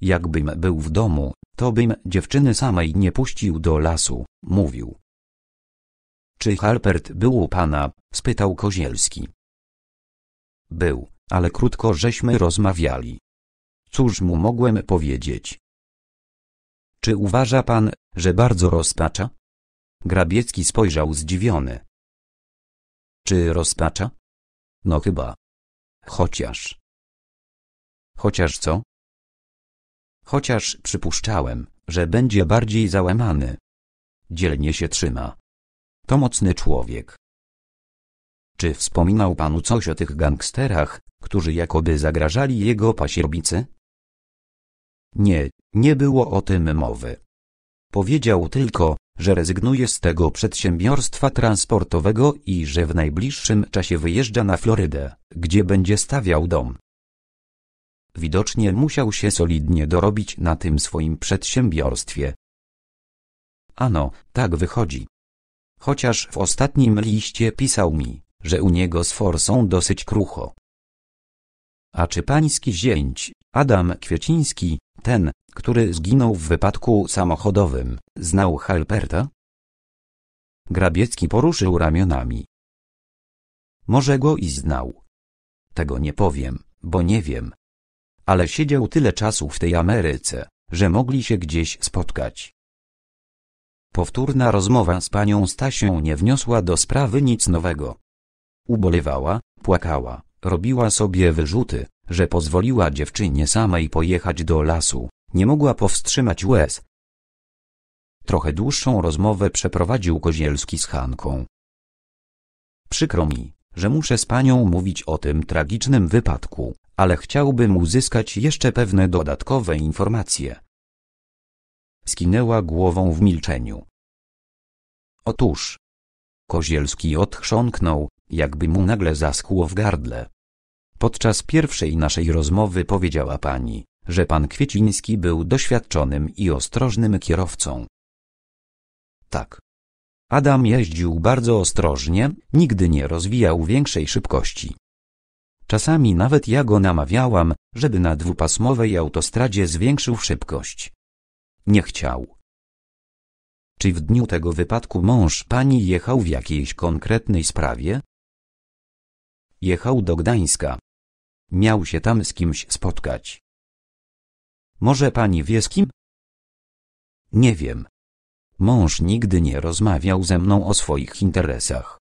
Jakbym był w domu, to bym dziewczyny samej nie puścił do lasu, mówił. Czy Halpert był u pana? spytał Kozielski. Był, ale krótko żeśmy rozmawiali. Cóż mu mogłem powiedzieć? Czy uważa pan, że bardzo rozpacza? Grabiecki spojrzał zdziwiony. Czy rozpacza? No chyba. Chociaż. Chociaż co? chociaż przypuszczałem, że będzie bardziej załamany. Dzielnie się trzyma. To mocny człowiek. Czy wspominał panu coś o tych gangsterach, którzy jakoby zagrażali jego pasierbicy? Nie, nie było o tym mowy. Powiedział tylko, że rezygnuje z tego przedsiębiorstwa transportowego i że w najbliższym czasie wyjeżdża na Florydę, gdzie będzie stawiał dom. Widocznie musiał się solidnie dorobić na tym swoim przedsiębiorstwie. Ano, tak wychodzi. Chociaż w ostatnim liście pisał mi, że u niego z forsą dosyć krucho. A czy pański zięć, Adam Kwieciński, ten, który zginął w wypadku samochodowym, znał Halperta? Grabiecki poruszył ramionami. Może go i znał. Tego nie powiem, bo nie wiem ale siedział tyle czasu w tej Ameryce, że mogli się gdzieś spotkać. Powtórna rozmowa z panią Stasią nie wniosła do sprawy nic nowego. Ubolewała, płakała, robiła sobie wyrzuty, że pozwoliła dziewczynie samej pojechać do lasu, nie mogła powstrzymać łez. Trochę dłuższą rozmowę przeprowadził Kozielski z Hanką. Przykro mi, że muszę z panią mówić o tym tragicznym wypadku, ale chciałbym uzyskać jeszcze pewne dodatkowe informacje. Skinęła głową w milczeniu. Otóż. Kozielski odchrząknął, jakby mu nagle zaschło w gardle. Podczas pierwszej naszej rozmowy powiedziała pani, że pan Kwieciński był doświadczonym i ostrożnym kierowcą. Tak. Adam jeździł bardzo ostrożnie, nigdy nie rozwijał większej szybkości. Czasami nawet ja go namawiałam, żeby na dwupasmowej autostradzie zwiększył szybkość. Nie chciał. Czy w dniu tego wypadku mąż pani jechał w jakiejś konkretnej sprawie? Jechał do Gdańska. Miał się tam z kimś spotkać. Może pani wie z kim? Nie wiem. Mąż nigdy nie rozmawiał ze mną o swoich interesach.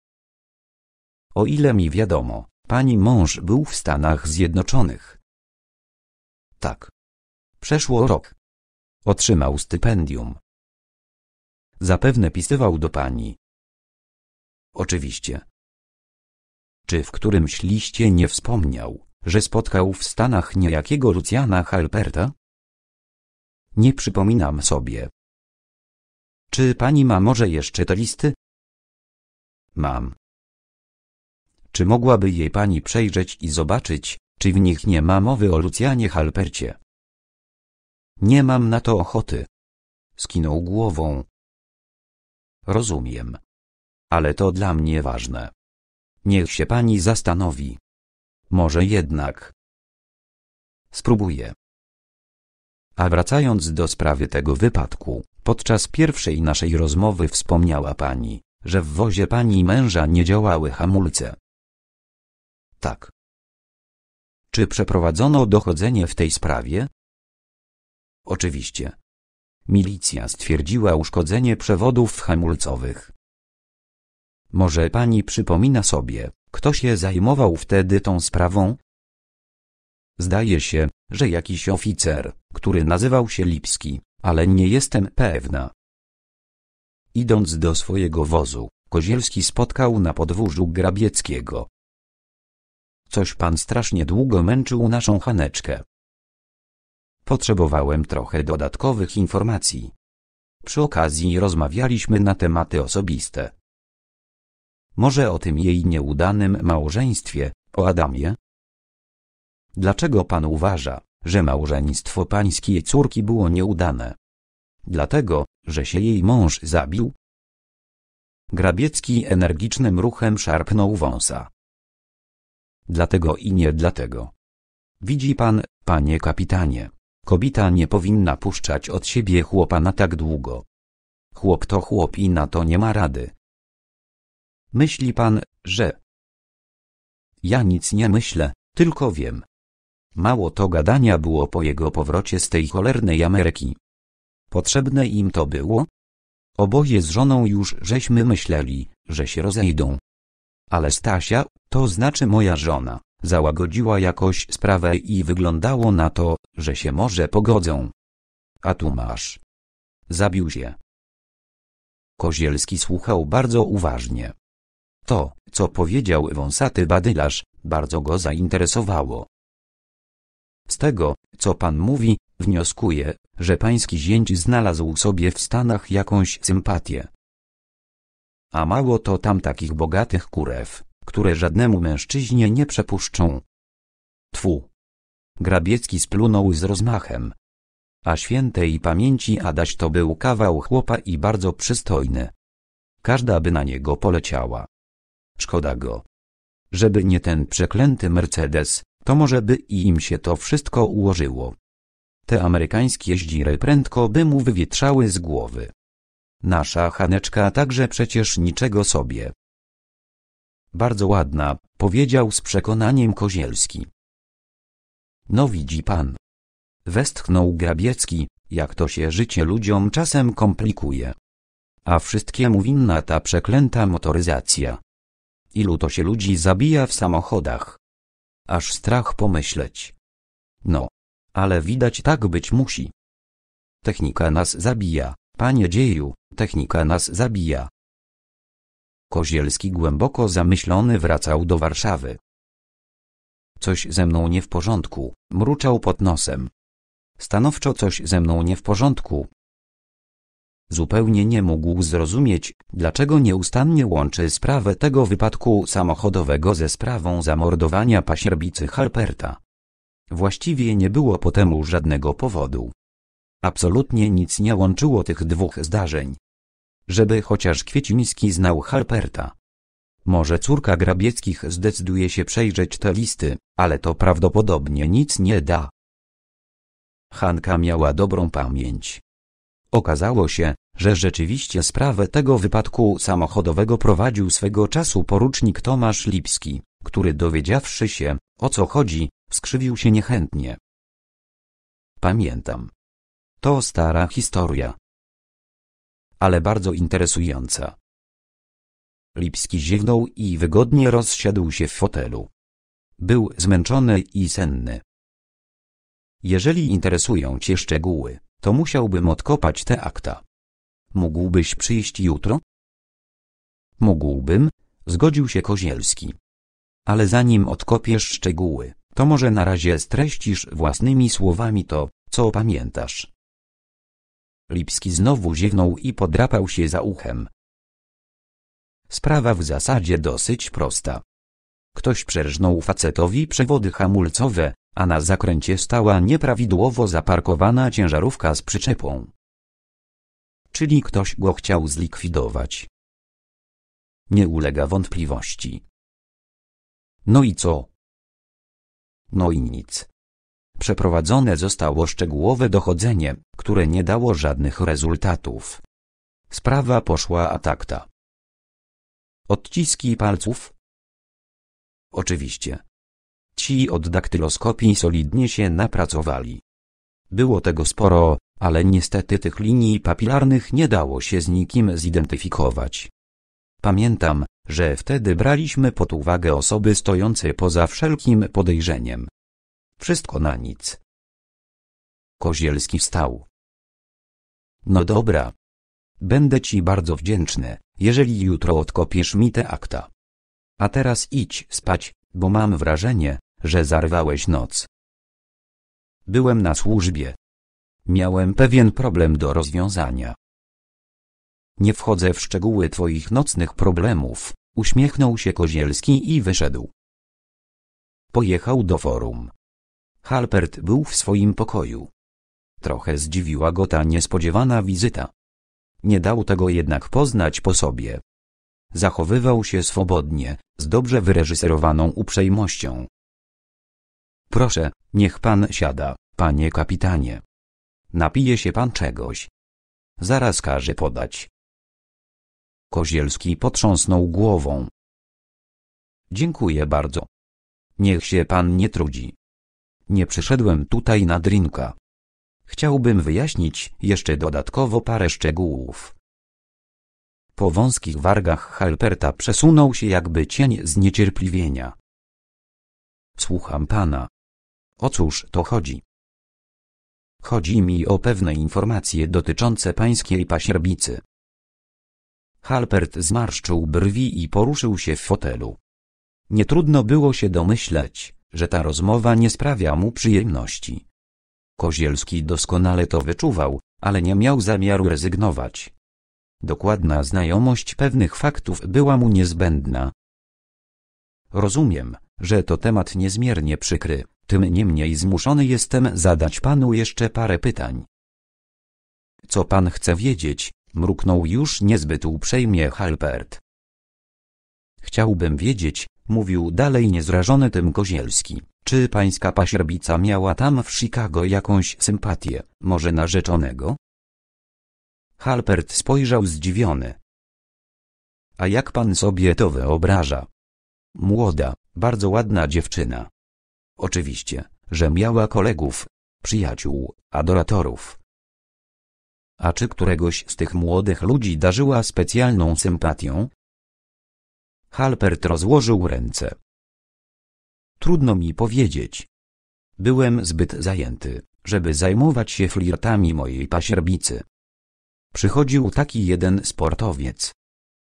O ile mi wiadomo, Pani mąż był w Stanach Zjednoczonych. Tak. Przeszło rok. Otrzymał stypendium. Zapewne pisywał do pani. Oczywiście. Czy w którymś liście nie wspomniał, że spotkał w Stanach niejakiego Lucjana Halperta? Nie przypominam sobie. Czy pani ma może jeszcze te listy? Mam. Czy mogłaby jej pani przejrzeć i zobaczyć, czy w nich nie ma mowy o Lucjanie Halpercie? Nie mam na to ochoty. Skinął głową. Rozumiem. Ale to dla mnie ważne. Niech się pani zastanowi. Może jednak. Spróbuję. A wracając do sprawy tego wypadku, podczas pierwszej naszej rozmowy wspomniała pani, że w wozie pani męża nie działały hamulce. Tak. Czy przeprowadzono dochodzenie w tej sprawie? Oczywiście. Milicja stwierdziła uszkodzenie przewodów hamulcowych. Może pani przypomina sobie, kto się zajmował wtedy tą sprawą? Zdaje się, że jakiś oficer, który nazywał się Lipski, ale nie jestem pewna. Idąc do swojego wozu, Kozielski spotkał na podwórzu Grabieckiego, Coś pan strasznie długo męczył naszą Haneczkę. Potrzebowałem trochę dodatkowych informacji. Przy okazji rozmawialiśmy na tematy osobiste. Może o tym jej nieudanym małżeństwie, o Adamie? Dlaczego pan uważa, że małżeństwo pańskiej córki było nieudane? Dlatego, że się jej mąż zabił? Grabiecki energicznym ruchem szarpnął wąsa. Dlatego i nie dlatego. Widzi pan, panie kapitanie, kobieta nie powinna puszczać od siebie chłopa na tak długo. Chłop to chłop i na to nie ma rady. Myśli pan, że... Ja nic nie myślę, tylko wiem. Mało to gadania było po jego powrocie z tej cholernej Ameryki. Potrzebne im to było? Oboje z żoną już żeśmy myśleli, że się rozejdą. Ale Stasia, to znaczy moja żona, załagodziła jakoś sprawę i wyglądało na to, że się może pogodzą. A tu masz. Zabił się. Kozielski słuchał bardzo uważnie. To, co powiedział wąsaty badylarz, bardzo go zainteresowało. Z tego, co pan mówi, wnioskuję, że pański zięć znalazł sobie w Stanach jakąś sympatię. A mało to tam takich bogatych kurew, które żadnemu mężczyźnie nie przepuszczą. Tfu. Grabiecki splunął z rozmachem. A świętej pamięci Adaś to był kawał chłopa i bardzo przystojny. Każda by na niego poleciała. Szkoda go. Żeby nie ten przeklęty Mercedes, to może by i im się to wszystko ułożyło. Te amerykańskie zdziry prędko by mu wywietrzały z głowy. Nasza Haneczka także przecież niczego sobie. Bardzo ładna, powiedział z przekonaniem Kozielski. No widzi pan. Westchnął Grabiecki, jak to się życie ludziom czasem komplikuje. A wszystkiemu winna ta przeklęta motoryzacja. Ilu to się ludzi zabija w samochodach. Aż strach pomyśleć. No, ale widać tak być musi. Technika nas zabija, Panie dzieju, technika nas zabija. Kozielski głęboko zamyślony wracał do Warszawy. Coś ze mną nie w porządku, mruczał pod nosem. Stanowczo coś ze mną nie w porządku. Zupełnie nie mógł zrozumieć, dlaczego nieustannie łączy sprawę tego wypadku samochodowego ze sprawą zamordowania pasierbicy Halperta. Właściwie nie było po temu żadnego powodu. Absolutnie nic nie łączyło tych dwóch zdarzeń. Żeby chociaż Kwieciński znał Halperta. Może córka Grabieckich zdecyduje się przejrzeć te listy, ale to prawdopodobnie nic nie da. Hanka miała dobrą pamięć. Okazało się, że rzeczywiście sprawę tego wypadku samochodowego prowadził swego czasu porucznik Tomasz Lipski, który dowiedziawszy się, o co chodzi, skrzywił się niechętnie. Pamiętam, to stara historia. Ale bardzo interesująca. Lipski ziewnął i wygodnie rozsiadł się w fotelu. Był zmęczony i senny. Jeżeli interesują cię szczegóły, to musiałbym odkopać te akta. Mógłbyś przyjść jutro? Mógłbym, zgodził się Kozielski. Ale zanim odkopiesz szczegóły, to może na razie streścisz własnymi słowami to, co pamiętasz. Lipski znowu ziewnął i podrapał się za uchem. Sprawa w zasadzie dosyć prosta. Ktoś przerżnął facetowi przewody hamulcowe, a na zakręcie stała nieprawidłowo zaparkowana ciężarówka z przyczepą. Czyli ktoś go chciał zlikwidować. Nie ulega wątpliwości. No i co? No i nic. Przeprowadzone zostało szczegółowe dochodzenie, które nie dało żadnych rezultatów. Sprawa poszła atakta. Odciski palców? Oczywiście. Ci od daktyloskopii solidnie się napracowali. Było tego sporo, ale niestety tych linii papilarnych nie dało się z nikim zidentyfikować. Pamiętam, że wtedy braliśmy pod uwagę osoby stojące poza wszelkim podejrzeniem. Wszystko na nic. Kozielski wstał. No dobra. Będę ci bardzo wdzięczny, jeżeli jutro odkopiesz mi te akta. A teraz idź spać, bo mam wrażenie, że zarwałeś noc. Byłem na służbie. Miałem pewien problem do rozwiązania. Nie wchodzę w szczegóły twoich nocnych problemów, uśmiechnął się Kozielski i wyszedł. Pojechał do forum. Halpert był w swoim pokoju. Trochę zdziwiła go ta niespodziewana wizyta. Nie dał tego jednak poznać po sobie. Zachowywał się swobodnie, z dobrze wyreżyserowaną uprzejmością. Proszę, niech pan siada, panie kapitanie. Napije się pan czegoś. Zaraz każe podać. Kozielski potrząsnął głową. Dziękuję bardzo. Niech się pan nie trudzi. Nie przyszedłem tutaj na drinka. Chciałbym wyjaśnić jeszcze dodatkowo parę szczegółów. Po wąskich wargach Halperta przesunął się jakby cień z Słucham pana. O cóż to chodzi? Chodzi mi o pewne informacje dotyczące pańskiej pasierbicy. Halpert zmarszczył brwi i poruszył się w fotelu. Nie trudno było się domyśleć, że ta rozmowa nie sprawia mu przyjemności. Kozielski doskonale to wyczuwał, ale nie miał zamiaru rezygnować. Dokładna znajomość pewnych faktów była mu niezbędna. Rozumiem, że to temat niezmiernie przykry, tym niemniej zmuszony jestem zadać panu jeszcze parę pytań. Co pan chce wiedzieć? mruknął już niezbyt uprzejmie Halpert. Chciałbym wiedzieć, mówił dalej niezrażony tym Kozielski, czy pańska pasierbica miała tam w Chicago jakąś sympatię, może narzeczonego? Halpert spojrzał zdziwiony. A jak pan sobie to wyobraża? Młoda, bardzo ładna dziewczyna. Oczywiście, że miała kolegów, przyjaciół, adoratorów. A czy któregoś z tych młodych ludzi darzyła specjalną sympatią? Halpert rozłożył ręce. Trudno mi powiedzieć. Byłem zbyt zajęty, żeby zajmować się flirtami mojej pasierbicy. Przychodził taki jeden sportowiec.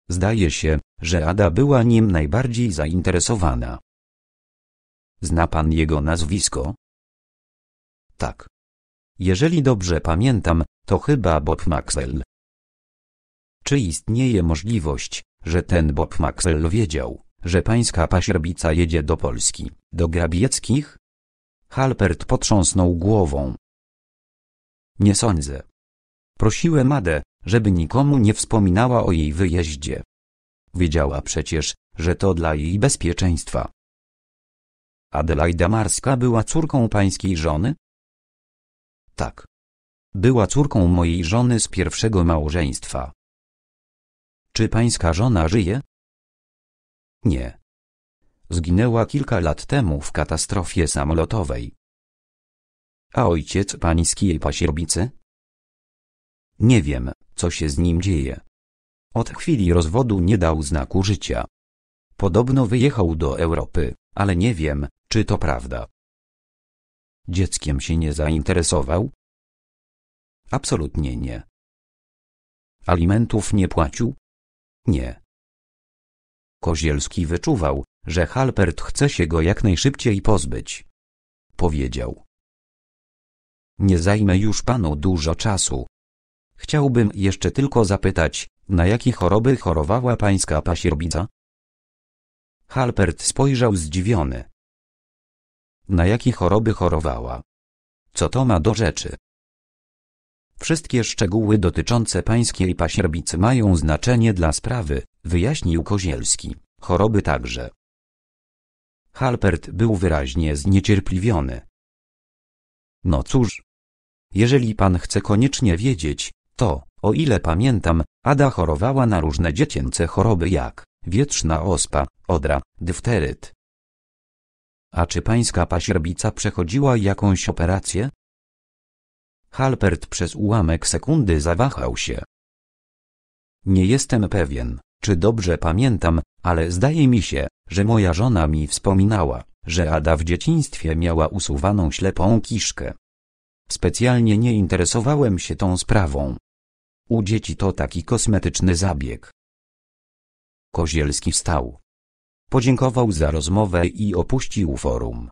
Zdaje się, że Ada była nim najbardziej zainteresowana. Zna pan jego nazwisko? Tak. Jeżeli dobrze pamiętam, to chyba Bob Maxwell. Czy istnieje możliwość, że ten Bob Maxwell wiedział, że pańska pasierbica jedzie do Polski, do Grabieckich? Halpert potrząsnął głową. Nie sądzę. Prosiłem Adę, żeby nikomu nie wspominała o jej wyjeździe. Wiedziała przecież, że to dla jej bezpieczeństwa. Adelaida Marska była córką pańskiej żony? Tak. Była córką mojej żony z pierwszego małżeństwa. Czy pańska żona żyje? Nie. Zginęła kilka lat temu w katastrofie samolotowej. A ojciec jej pasierbicy? Nie wiem, co się z nim dzieje. Od chwili rozwodu nie dał znaku życia. Podobno wyjechał do Europy, ale nie wiem, czy to prawda. Dzieckiem się nie zainteresował? Absolutnie nie. Alimentów nie płacił? Nie. Kozielski wyczuwał, że Halpert chce się go jak najszybciej pozbyć. Powiedział. Nie zajmę już panu dużo czasu. Chciałbym jeszcze tylko zapytać, na jakie choroby chorowała pańska pasierbica? Halpert spojrzał zdziwiony. Na jakie choroby chorowała? Co to ma do rzeczy? Wszystkie szczegóły dotyczące pańskiej pasierbicy mają znaczenie dla sprawy, wyjaśnił Kozielski. Choroby także. Halpert był wyraźnie zniecierpliwiony. No cóż. Jeżeli pan chce koniecznie wiedzieć, to, o ile pamiętam, Ada chorowała na różne dziecięce choroby jak wietrzna ospa, odra, dyfteryt. A czy pańska pasierbica przechodziła jakąś operację? Halpert przez ułamek sekundy zawahał się. Nie jestem pewien, czy dobrze pamiętam, ale zdaje mi się, że moja żona mi wspominała, że Ada w dzieciństwie miała usuwaną ślepą kiszkę. Specjalnie nie interesowałem się tą sprawą. U dzieci to taki kosmetyczny zabieg. Kozielski wstał. Podziękował za rozmowę i opuścił forum.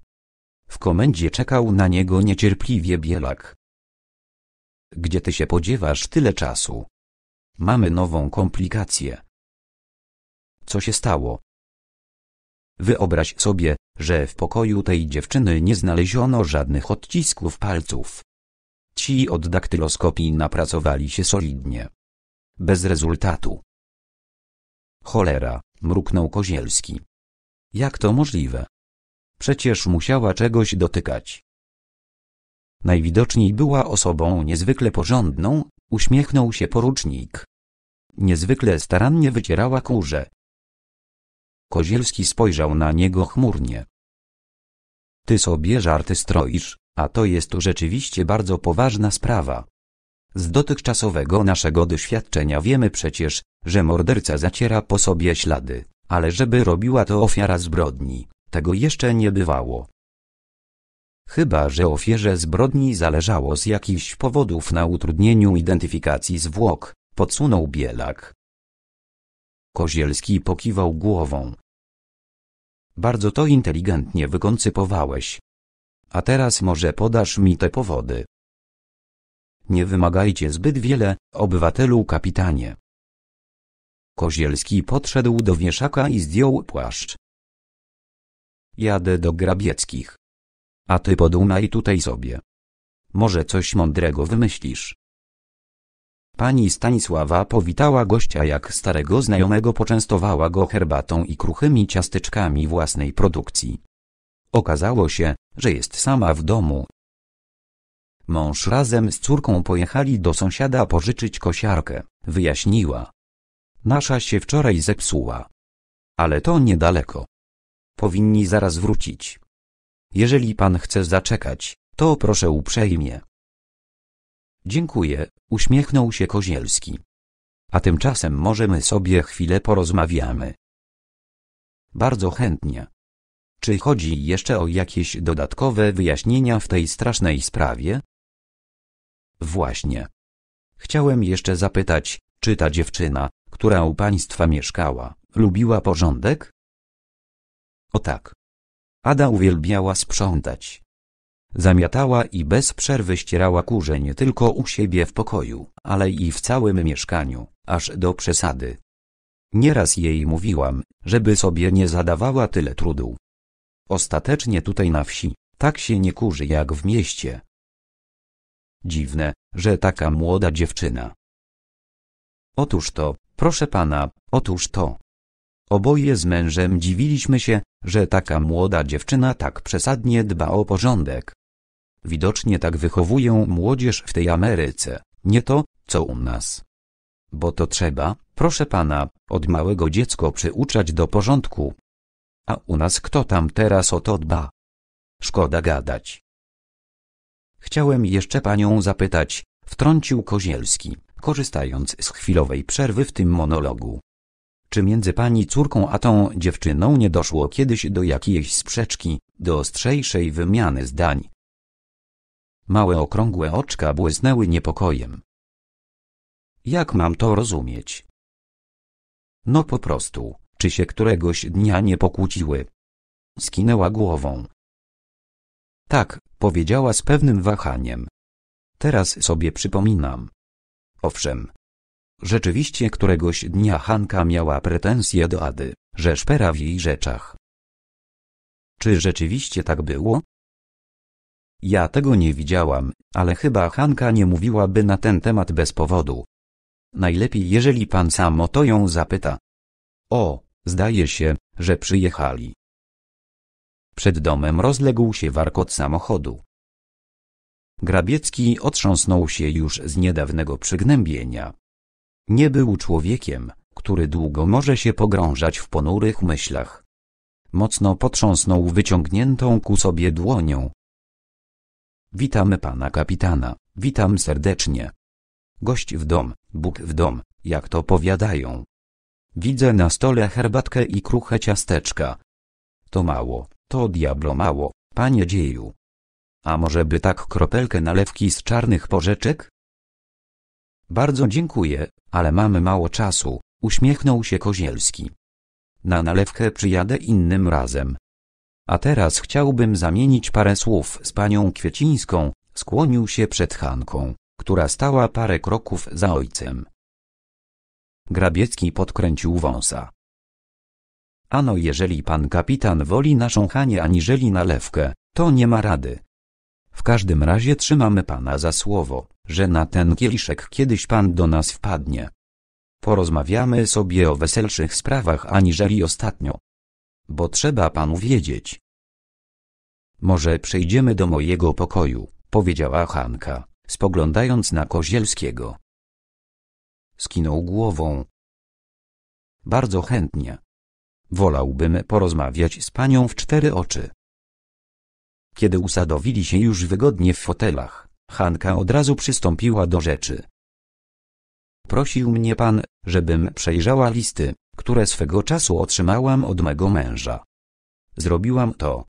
W komendzie czekał na niego niecierpliwie Bielak. Gdzie ty się podziewasz tyle czasu? Mamy nową komplikację. Co się stało? Wyobraź sobie, że w pokoju tej dziewczyny nie znaleziono żadnych odcisków palców. Ci od daktyloskopii napracowali się solidnie. Bez rezultatu. Cholera, mruknął Kozielski. Jak to możliwe? Przecież musiała czegoś dotykać. Najwidoczniej była osobą niezwykle porządną, uśmiechnął się porucznik. Niezwykle starannie wycierała kurze. Kozielski spojrzał na niego chmurnie. Ty sobie żarty stroisz, a to jest rzeczywiście bardzo poważna sprawa. Z dotychczasowego naszego doświadczenia wiemy przecież, że morderca zaciera po sobie ślady, ale żeby robiła to ofiara zbrodni, tego jeszcze nie bywało chyba że ofierze zbrodni zależało z jakichś powodów na utrudnieniu identyfikacji zwłok, podsunął Bielak. Kozielski pokiwał głową. Bardzo to inteligentnie wykoncypowałeś. A teraz może podasz mi te powody. Nie wymagajcie zbyt wiele, obywatelu kapitanie. Kozielski podszedł do wieszaka i zdjął płaszcz. Jadę do Grabieckich. A ty podumaj tutaj sobie. Może coś mądrego wymyślisz. Pani Stanisława powitała gościa jak starego znajomego poczęstowała go herbatą i kruchymi ciasteczkami własnej produkcji. Okazało się, że jest sama w domu. Mąż razem z córką pojechali do sąsiada pożyczyć kosiarkę, wyjaśniła. Nasza się wczoraj zepsuła. Ale to niedaleko. Powinni zaraz wrócić. Jeżeli pan chce zaczekać, to proszę uprzejmie. Dziękuję, uśmiechnął się Kozielski. A tymczasem możemy sobie chwilę porozmawiamy. Bardzo chętnie. Czy chodzi jeszcze o jakieś dodatkowe wyjaśnienia w tej strasznej sprawie? Właśnie. Chciałem jeszcze zapytać, czy ta dziewczyna, która u państwa mieszkała, lubiła porządek? O tak. Ada uwielbiała sprzątać. Zamiatała i bez przerwy ścierała kurze nie tylko u siebie w pokoju, ale i w całym mieszkaniu, aż do przesady. Nieraz jej mówiłam, żeby sobie nie zadawała tyle trudu. Ostatecznie tutaj na wsi, tak się nie kurzy jak w mieście. Dziwne, że taka młoda dziewczyna. Otóż to, proszę pana, otóż to. Oboje z mężem dziwiliśmy się, że taka młoda dziewczyna tak przesadnie dba o porządek. Widocznie tak wychowują młodzież w tej Ameryce, nie to, co u nas. Bo to trzeba, proszę pana, od małego dziecko przyuczać do porządku. A u nas kto tam teraz o to dba? Szkoda gadać. Chciałem jeszcze panią zapytać, wtrącił Kozielski, korzystając z chwilowej przerwy w tym monologu. Czy między pani córką a tą dziewczyną nie doszło kiedyś do jakiejś sprzeczki, do ostrzejszej wymiany zdań? Małe okrągłe oczka błysnęły niepokojem. Jak mam to rozumieć? No po prostu, czy się któregoś dnia nie pokłóciły? Skinęła głową. Tak, powiedziała z pewnym wahaniem. Teraz sobie przypominam. Owszem, Rzeczywiście któregoś dnia Hanka miała pretensje do Ady, że szpera w jej rzeczach. Czy rzeczywiście tak było? Ja tego nie widziałam, ale chyba Hanka nie mówiłaby na ten temat bez powodu. Najlepiej jeżeli pan sam o to ją zapyta. O, zdaje się, że przyjechali. Przed domem rozległ się warkot samochodu. Grabiecki otrząsnął się już z niedawnego przygnębienia. Nie był człowiekiem, który długo może się pogrążać w ponurych myślach. Mocno potrząsnął wyciągniętą ku sobie dłonią. Witamy pana kapitana, witam serdecznie. Gość w dom, Bóg w dom, jak to powiadają. Widzę na stole herbatkę i kruche ciasteczka. To mało, to diablo mało, panie dzieju. A może by tak kropelkę nalewki z czarnych porzeczek? Bardzo dziękuję, ale mamy mało czasu, uśmiechnął się Kozielski. Na nalewkę przyjadę innym razem. A teraz chciałbym zamienić parę słów z panią Kwiecińską, skłonił się przed Hanką, która stała parę kroków za ojcem. Grabiecki podkręcił wąsa. Ano jeżeli pan kapitan woli naszą Hanię aniżeli nalewkę, to nie ma rady, w każdym razie trzymamy Pana za słowo, że na ten kieliszek kiedyś Pan do nas wpadnie. Porozmawiamy sobie o weselszych sprawach aniżeli ostatnio. Bo trzeba Panu wiedzieć. Może przejdziemy do mojego pokoju, powiedziała Hanka, spoglądając na Kozielskiego. Skinął głową. Bardzo chętnie. Wolałbym porozmawiać z panią w cztery oczy. Kiedy usadowili się już wygodnie w fotelach, Hanka od razu przystąpiła do rzeczy. Prosił mnie pan, żebym przejrzała listy, które swego czasu otrzymałam od mego męża. Zrobiłam to.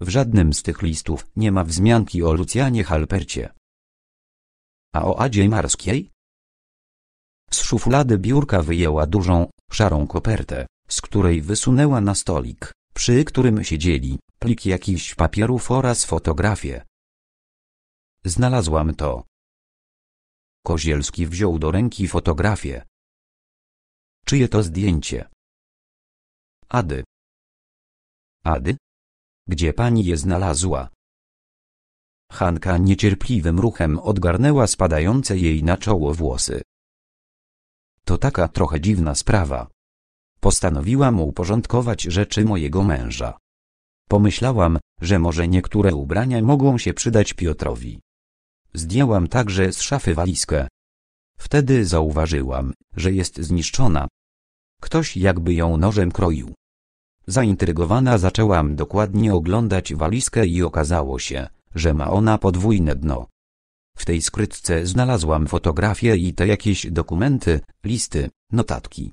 W żadnym z tych listów nie ma wzmianki o Lucjanie Halpercie. A o Adzie Marskiej? Z szuflady biurka wyjęła dużą, szarą kopertę, z której wysunęła na stolik, przy którym siedzieli, plik jakichś papierów oraz fotografię Znalazłam to. Kozielski wziął do ręki fotografię. Czyje to zdjęcie? Ady. Ady? Gdzie pani je znalazła? Hanka niecierpliwym ruchem odgarnęła spadające jej na czoło włosy. To taka trochę dziwna sprawa. Postanowiłam uporządkować rzeczy mojego męża. Pomyślałam, że może niektóre ubrania mogą się przydać Piotrowi. Zdjęłam także z szafy walizkę. Wtedy zauważyłam, że jest zniszczona. Ktoś jakby ją nożem kroił. Zaintrygowana zaczęłam dokładnie oglądać walizkę i okazało się, że ma ona podwójne dno. W tej skrytce znalazłam fotografie i te jakieś dokumenty, listy, notatki.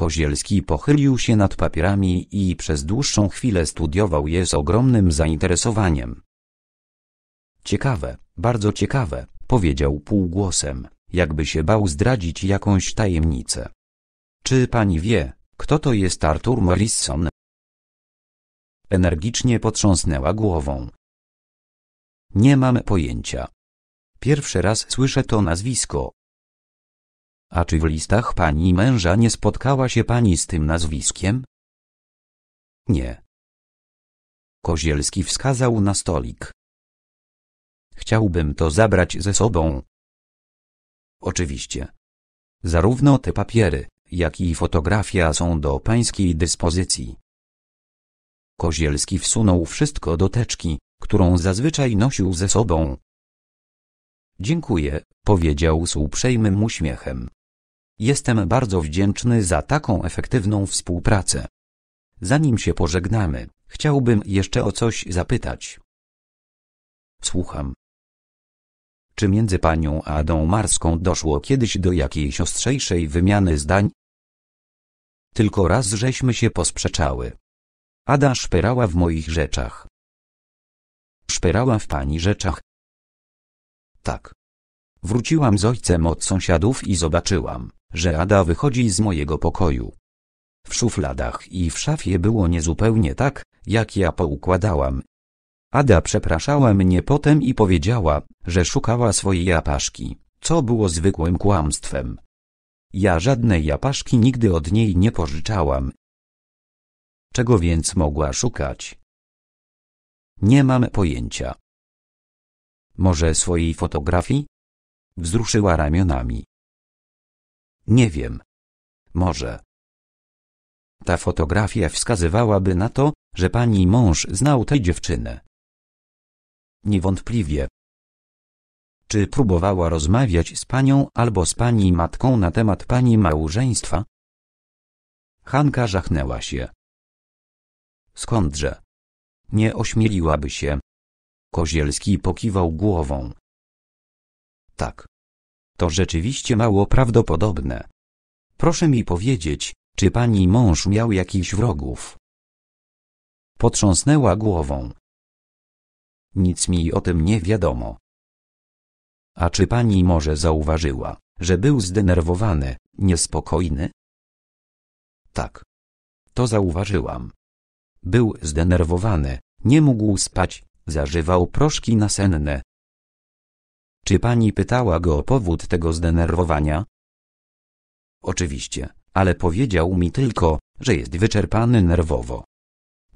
Kozielski pochylił się nad papierami i przez dłuższą chwilę studiował je z ogromnym zainteresowaniem. Ciekawe, bardzo ciekawe, powiedział półgłosem, jakby się bał zdradzić jakąś tajemnicę. Czy pani wie, kto to jest Arthur Morrison? Energicznie potrząsnęła głową. Nie mam pojęcia. Pierwszy raz słyszę to nazwisko. A czy w listach pani męża nie spotkała się pani z tym nazwiskiem? Nie. Kozielski wskazał na stolik. Chciałbym to zabrać ze sobą. Oczywiście. Zarówno te papiery, jak i fotografia są do pańskiej dyspozycji. Kozielski wsunął wszystko do teczki, którą zazwyczaj nosił ze sobą. Dziękuję, powiedział z uprzejmym uśmiechem. Jestem bardzo wdzięczny za taką efektywną współpracę. Zanim się pożegnamy, chciałbym jeszcze o coś zapytać. Słucham. Czy między panią a Adą Marską doszło kiedyś do jakiejś ostrzejszej wymiany zdań? Tylko raz żeśmy się posprzeczały. Ada szperała w moich rzeczach. Szperała w pani rzeczach? Tak. Wróciłam z ojcem od sąsiadów i zobaczyłam, że Ada wychodzi z mojego pokoju. W szufladach i w szafie było niezupełnie tak, jak ja poukładałam. Ada przepraszała mnie potem i powiedziała, że szukała swojej japaszki, co było zwykłym kłamstwem. Ja żadnej japaszki nigdy od niej nie pożyczałam. Czego więc mogła szukać? Nie mam pojęcia. Może swojej fotografii? Wzruszyła ramionami. Nie wiem. Może. Ta fotografia wskazywałaby na to, że pani mąż znał tę dziewczynę. Niewątpliwie. Czy próbowała rozmawiać z panią albo z pani matką na temat pani małżeństwa? Hanka żachnęła się. Skądże? Nie ośmieliłaby się. Kozielski pokiwał głową. Tak. To rzeczywiście mało prawdopodobne. Proszę mi powiedzieć, czy pani mąż miał jakichś wrogów? Potrząsnęła głową. Nic mi o tym nie wiadomo. A czy pani może zauważyła, że był zdenerwowany, niespokojny? Tak. To zauważyłam. Był zdenerwowany, nie mógł spać, zażywał proszki nasenne, czy pani pytała go o powód tego zdenerwowania? Oczywiście, ale powiedział mi tylko, że jest wyczerpany nerwowo.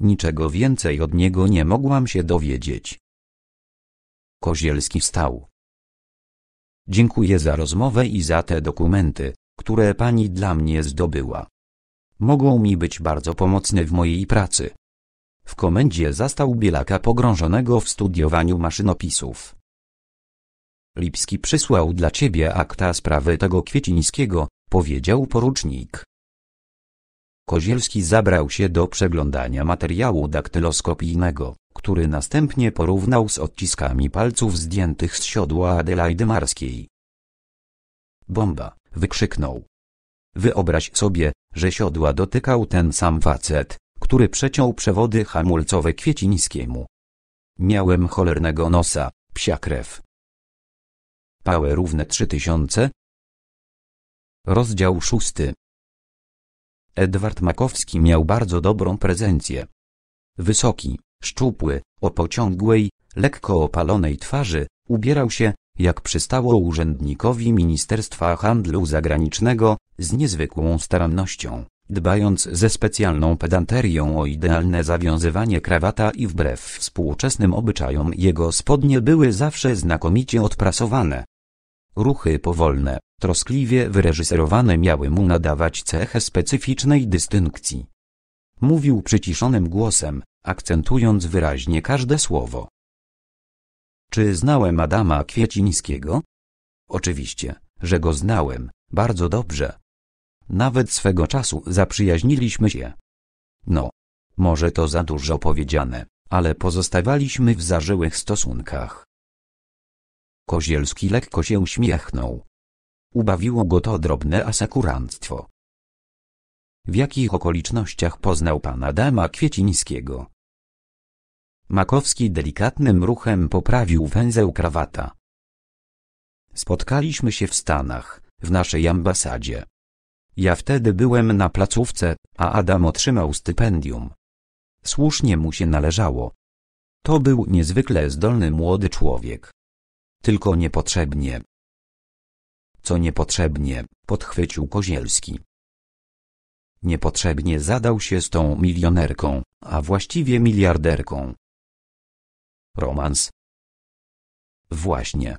Niczego więcej od niego nie mogłam się dowiedzieć. Kozielski stał. Dziękuję za rozmowę i za te dokumenty, które pani dla mnie zdobyła. Mogą mi być bardzo pomocne w mojej pracy. W komendzie zastał Bielaka pogrążonego w studiowaniu maszynopisów. Lipski przysłał dla ciebie akta sprawy tego Kwiecińskiego, powiedział porucznik. Kozielski zabrał się do przeglądania materiału daktyloskopijnego, który następnie porównał z odciskami palców zdjętych z siodła Adelaide Marskiej. Bomba, wykrzyknął. Wyobraź sobie, że siodła dotykał ten sam facet, który przeciął przewody hamulcowe Kwiecińskiemu. Miałem cholernego nosa, psia krew. Pałe równe 3000. Rozdział 6. Edward Makowski miał bardzo dobrą prezencję. Wysoki, szczupły, o pociągłej, lekko opalonej twarzy, ubierał się, jak przystało urzędnikowi Ministerstwa Handlu Zagranicznego, z niezwykłą starannością, dbając ze specjalną pedanterią o idealne zawiązywanie krawata i wbrew współczesnym obyczajom jego spodnie były zawsze znakomicie odprasowane, Ruchy powolne, troskliwie wyreżyserowane miały mu nadawać cechę specyficznej dystynkcji. Mówił przyciszonym głosem, akcentując wyraźnie każde słowo. Czy znałem Adama Kwiecińskiego? Oczywiście, że go znałem, bardzo dobrze. Nawet swego czasu zaprzyjaźniliśmy się. No, może to za dużo powiedziane, ale pozostawaliśmy w zażyłych stosunkach. Kozielski lekko się uśmiechnął. Ubawiło go to drobne asekuranstwo. W jakich okolicznościach poznał pana Dama Kwiecińskiego? Makowski delikatnym ruchem poprawił węzeł krawata. Spotkaliśmy się w Stanach, w naszej ambasadzie. Ja wtedy byłem na placówce, a Adam otrzymał stypendium. Słusznie mu się należało. To był niezwykle zdolny młody człowiek. Tylko niepotrzebnie. Co niepotrzebnie, podchwycił Kozielski. Niepotrzebnie zadał się z tą milionerką, a właściwie miliarderką. Romans. Właśnie.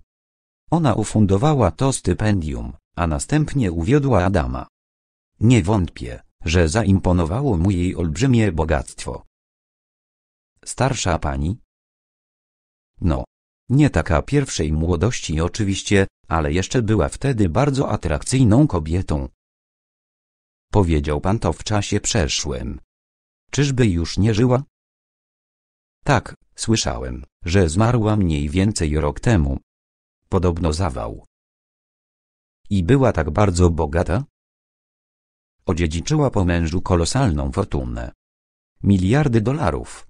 Ona ufundowała to stypendium, a następnie uwiodła Adama. Nie wątpię, że zaimponowało mu jej olbrzymie bogactwo. Starsza pani, nie taka pierwszej młodości oczywiście, ale jeszcze była wtedy bardzo atrakcyjną kobietą. Powiedział pan to w czasie przeszłym. Czyżby już nie żyła? Tak, słyszałem, że zmarła mniej więcej rok temu. Podobno zawał. I była tak bardzo bogata? Odziedziczyła po mężu kolosalną fortunę. Miliardy dolarów.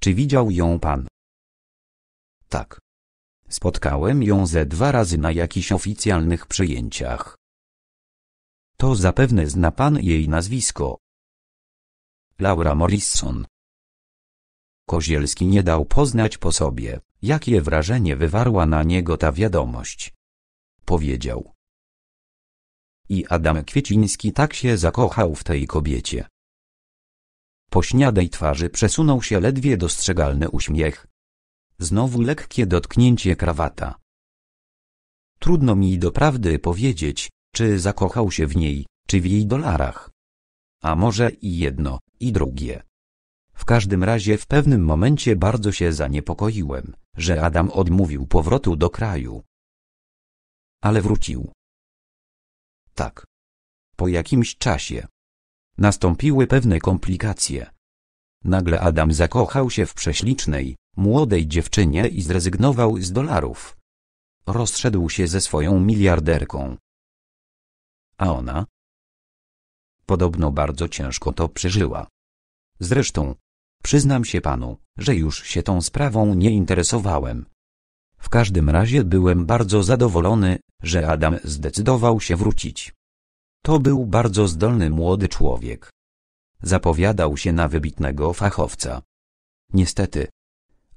Czy widział ją pan? tak. Spotkałem ją ze dwa razy na jakichś oficjalnych przyjęciach. To zapewne zna pan jej nazwisko. Laura Morrison. Kozielski nie dał poznać po sobie, jakie wrażenie wywarła na niego ta wiadomość. Powiedział. I Adam Kwieciński tak się zakochał w tej kobiecie. Po śniadej twarzy przesunął się ledwie dostrzegalny uśmiech, Znowu lekkie dotknięcie krawata. Trudno mi doprawdy powiedzieć, czy zakochał się w niej, czy w jej dolarach. A może i jedno, i drugie. W każdym razie w pewnym momencie bardzo się zaniepokoiłem, że Adam odmówił powrotu do kraju. Ale wrócił. Tak. Po jakimś czasie. Nastąpiły pewne komplikacje. Nagle Adam zakochał się w prześlicznej, młodej dziewczynie i zrezygnował z dolarów. Rozszedł się ze swoją miliarderką. A ona? Podobno bardzo ciężko to przeżyła. Zresztą, przyznam się panu, że już się tą sprawą nie interesowałem. W każdym razie byłem bardzo zadowolony, że Adam zdecydował się wrócić. To był bardzo zdolny młody człowiek. Zapowiadał się na wybitnego fachowca. Niestety,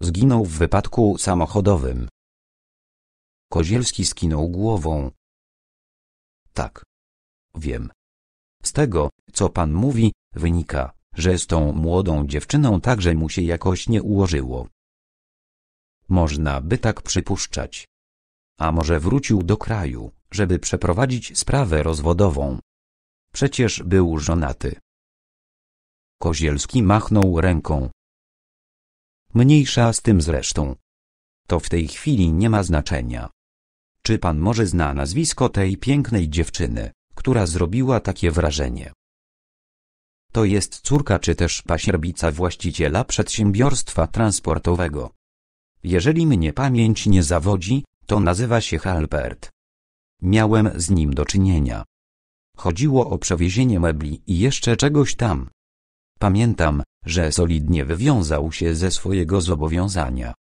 Zginął w wypadku samochodowym. Kozielski skinął głową. Tak. Wiem. Z tego, co pan mówi, wynika, że z tą młodą dziewczyną także mu się jakoś nie ułożyło. Można by tak przypuszczać. A może wrócił do kraju, żeby przeprowadzić sprawę rozwodową. Przecież był żonaty. Kozielski machnął ręką. Mniejsza z tym zresztą. To w tej chwili nie ma znaczenia. Czy pan może zna nazwisko tej pięknej dziewczyny, która zrobiła takie wrażenie? To jest córka czy też pasierbica właściciela przedsiębiorstwa transportowego. Jeżeli mnie pamięć nie zawodzi, to nazywa się Halpert. Miałem z nim do czynienia. Chodziło o przewiezienie mebli i jeszcze czegoś tam. Pamiętam, że solidnie wywiązał się ze swojego zobowiązania.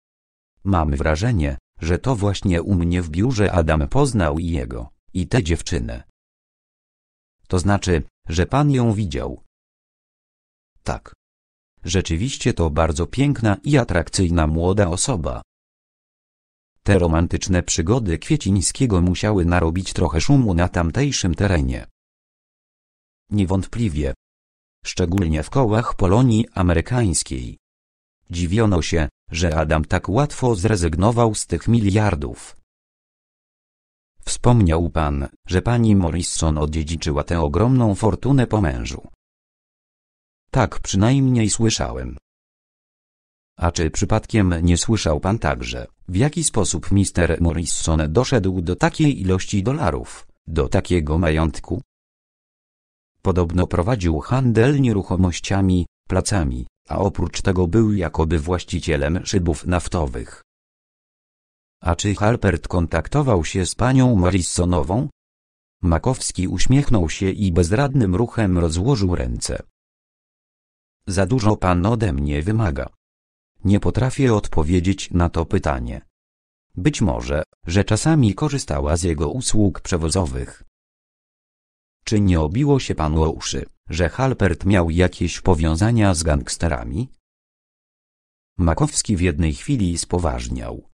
Mam wrażenie, że to właśnie u mnie w biurze Adam poznał i jego, i tę dziewczynę. To znaczy, że pan ją widział. Tak. Rzeczywiście to bardzo piękna i atrakcyjna młoda osoba. Te romantyczne przygody Kwiecińskiego musiały narobić trochę szumu na tamtejszym terenie. Niewątpliwie, szczególnie w kołach Polonii amerykańskiej. Dziwiono się, że Adam tak łatwo zrezygnował z tych miliardów. Wspomniał pan, że pani Morrison odziedziczyła tę ogromną fortunę po mężu. Tak przynajmniej słyszałem. A czy przypadkiem nie słyszał pan także, w jaki sposób Mr. Morrison doszedł do takiej ilości dolarów, do takiego majątku? Podobno prowadził handel nieruchomościami, placami, a oprócz tego był jakoby właścicielem szybów naftowych. A czy Halpert kontaktował się z panią Morrisonową? Makowski uśmiechnął się i bezradnym ruchem rozłożył ręce. Za dużo pan ode mnie wymaga. Nie potrafię odpowiedzieć na to pytanie. Być może, że czasami korzystała z jego usług przewozowych, czy nie obiło się panu o uszy, że Halpert miał jakieś powiązania z gangsterami? Makowski w jednej chwili spoważniał.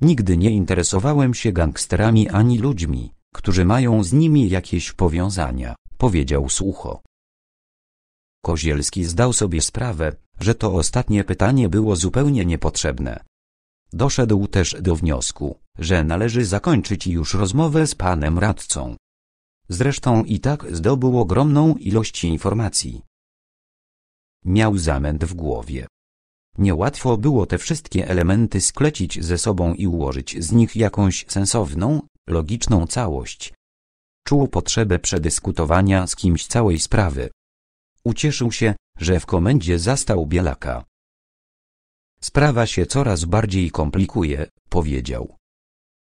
Nigdy nie interesowałem się gangsterami ani ludźmi, którzy mają z nimi jakieś powiązania, powiedział sucho. Kozielski zdał sobie sprawę, że to ostatnie pytanie było zupełnie niepotrzebne. Doszedł też do wniosku, że należy zakończyć już rozmowę z panem radcą. Zresztą i tak zdobył ogromną ilość informacji. Miał zamęt w głowie. Niełatwo było te wszystkie elementy sklecić ze sobą i ułożyć z nich jakąś sensowną, logiczną całość. Czuł potrzebę przedyskutowania z kimś całej sprawy. Ucieszył się, że w komendzie zastał Bielaka. Sprawa się coraz bardziej komplikuje, powiedział.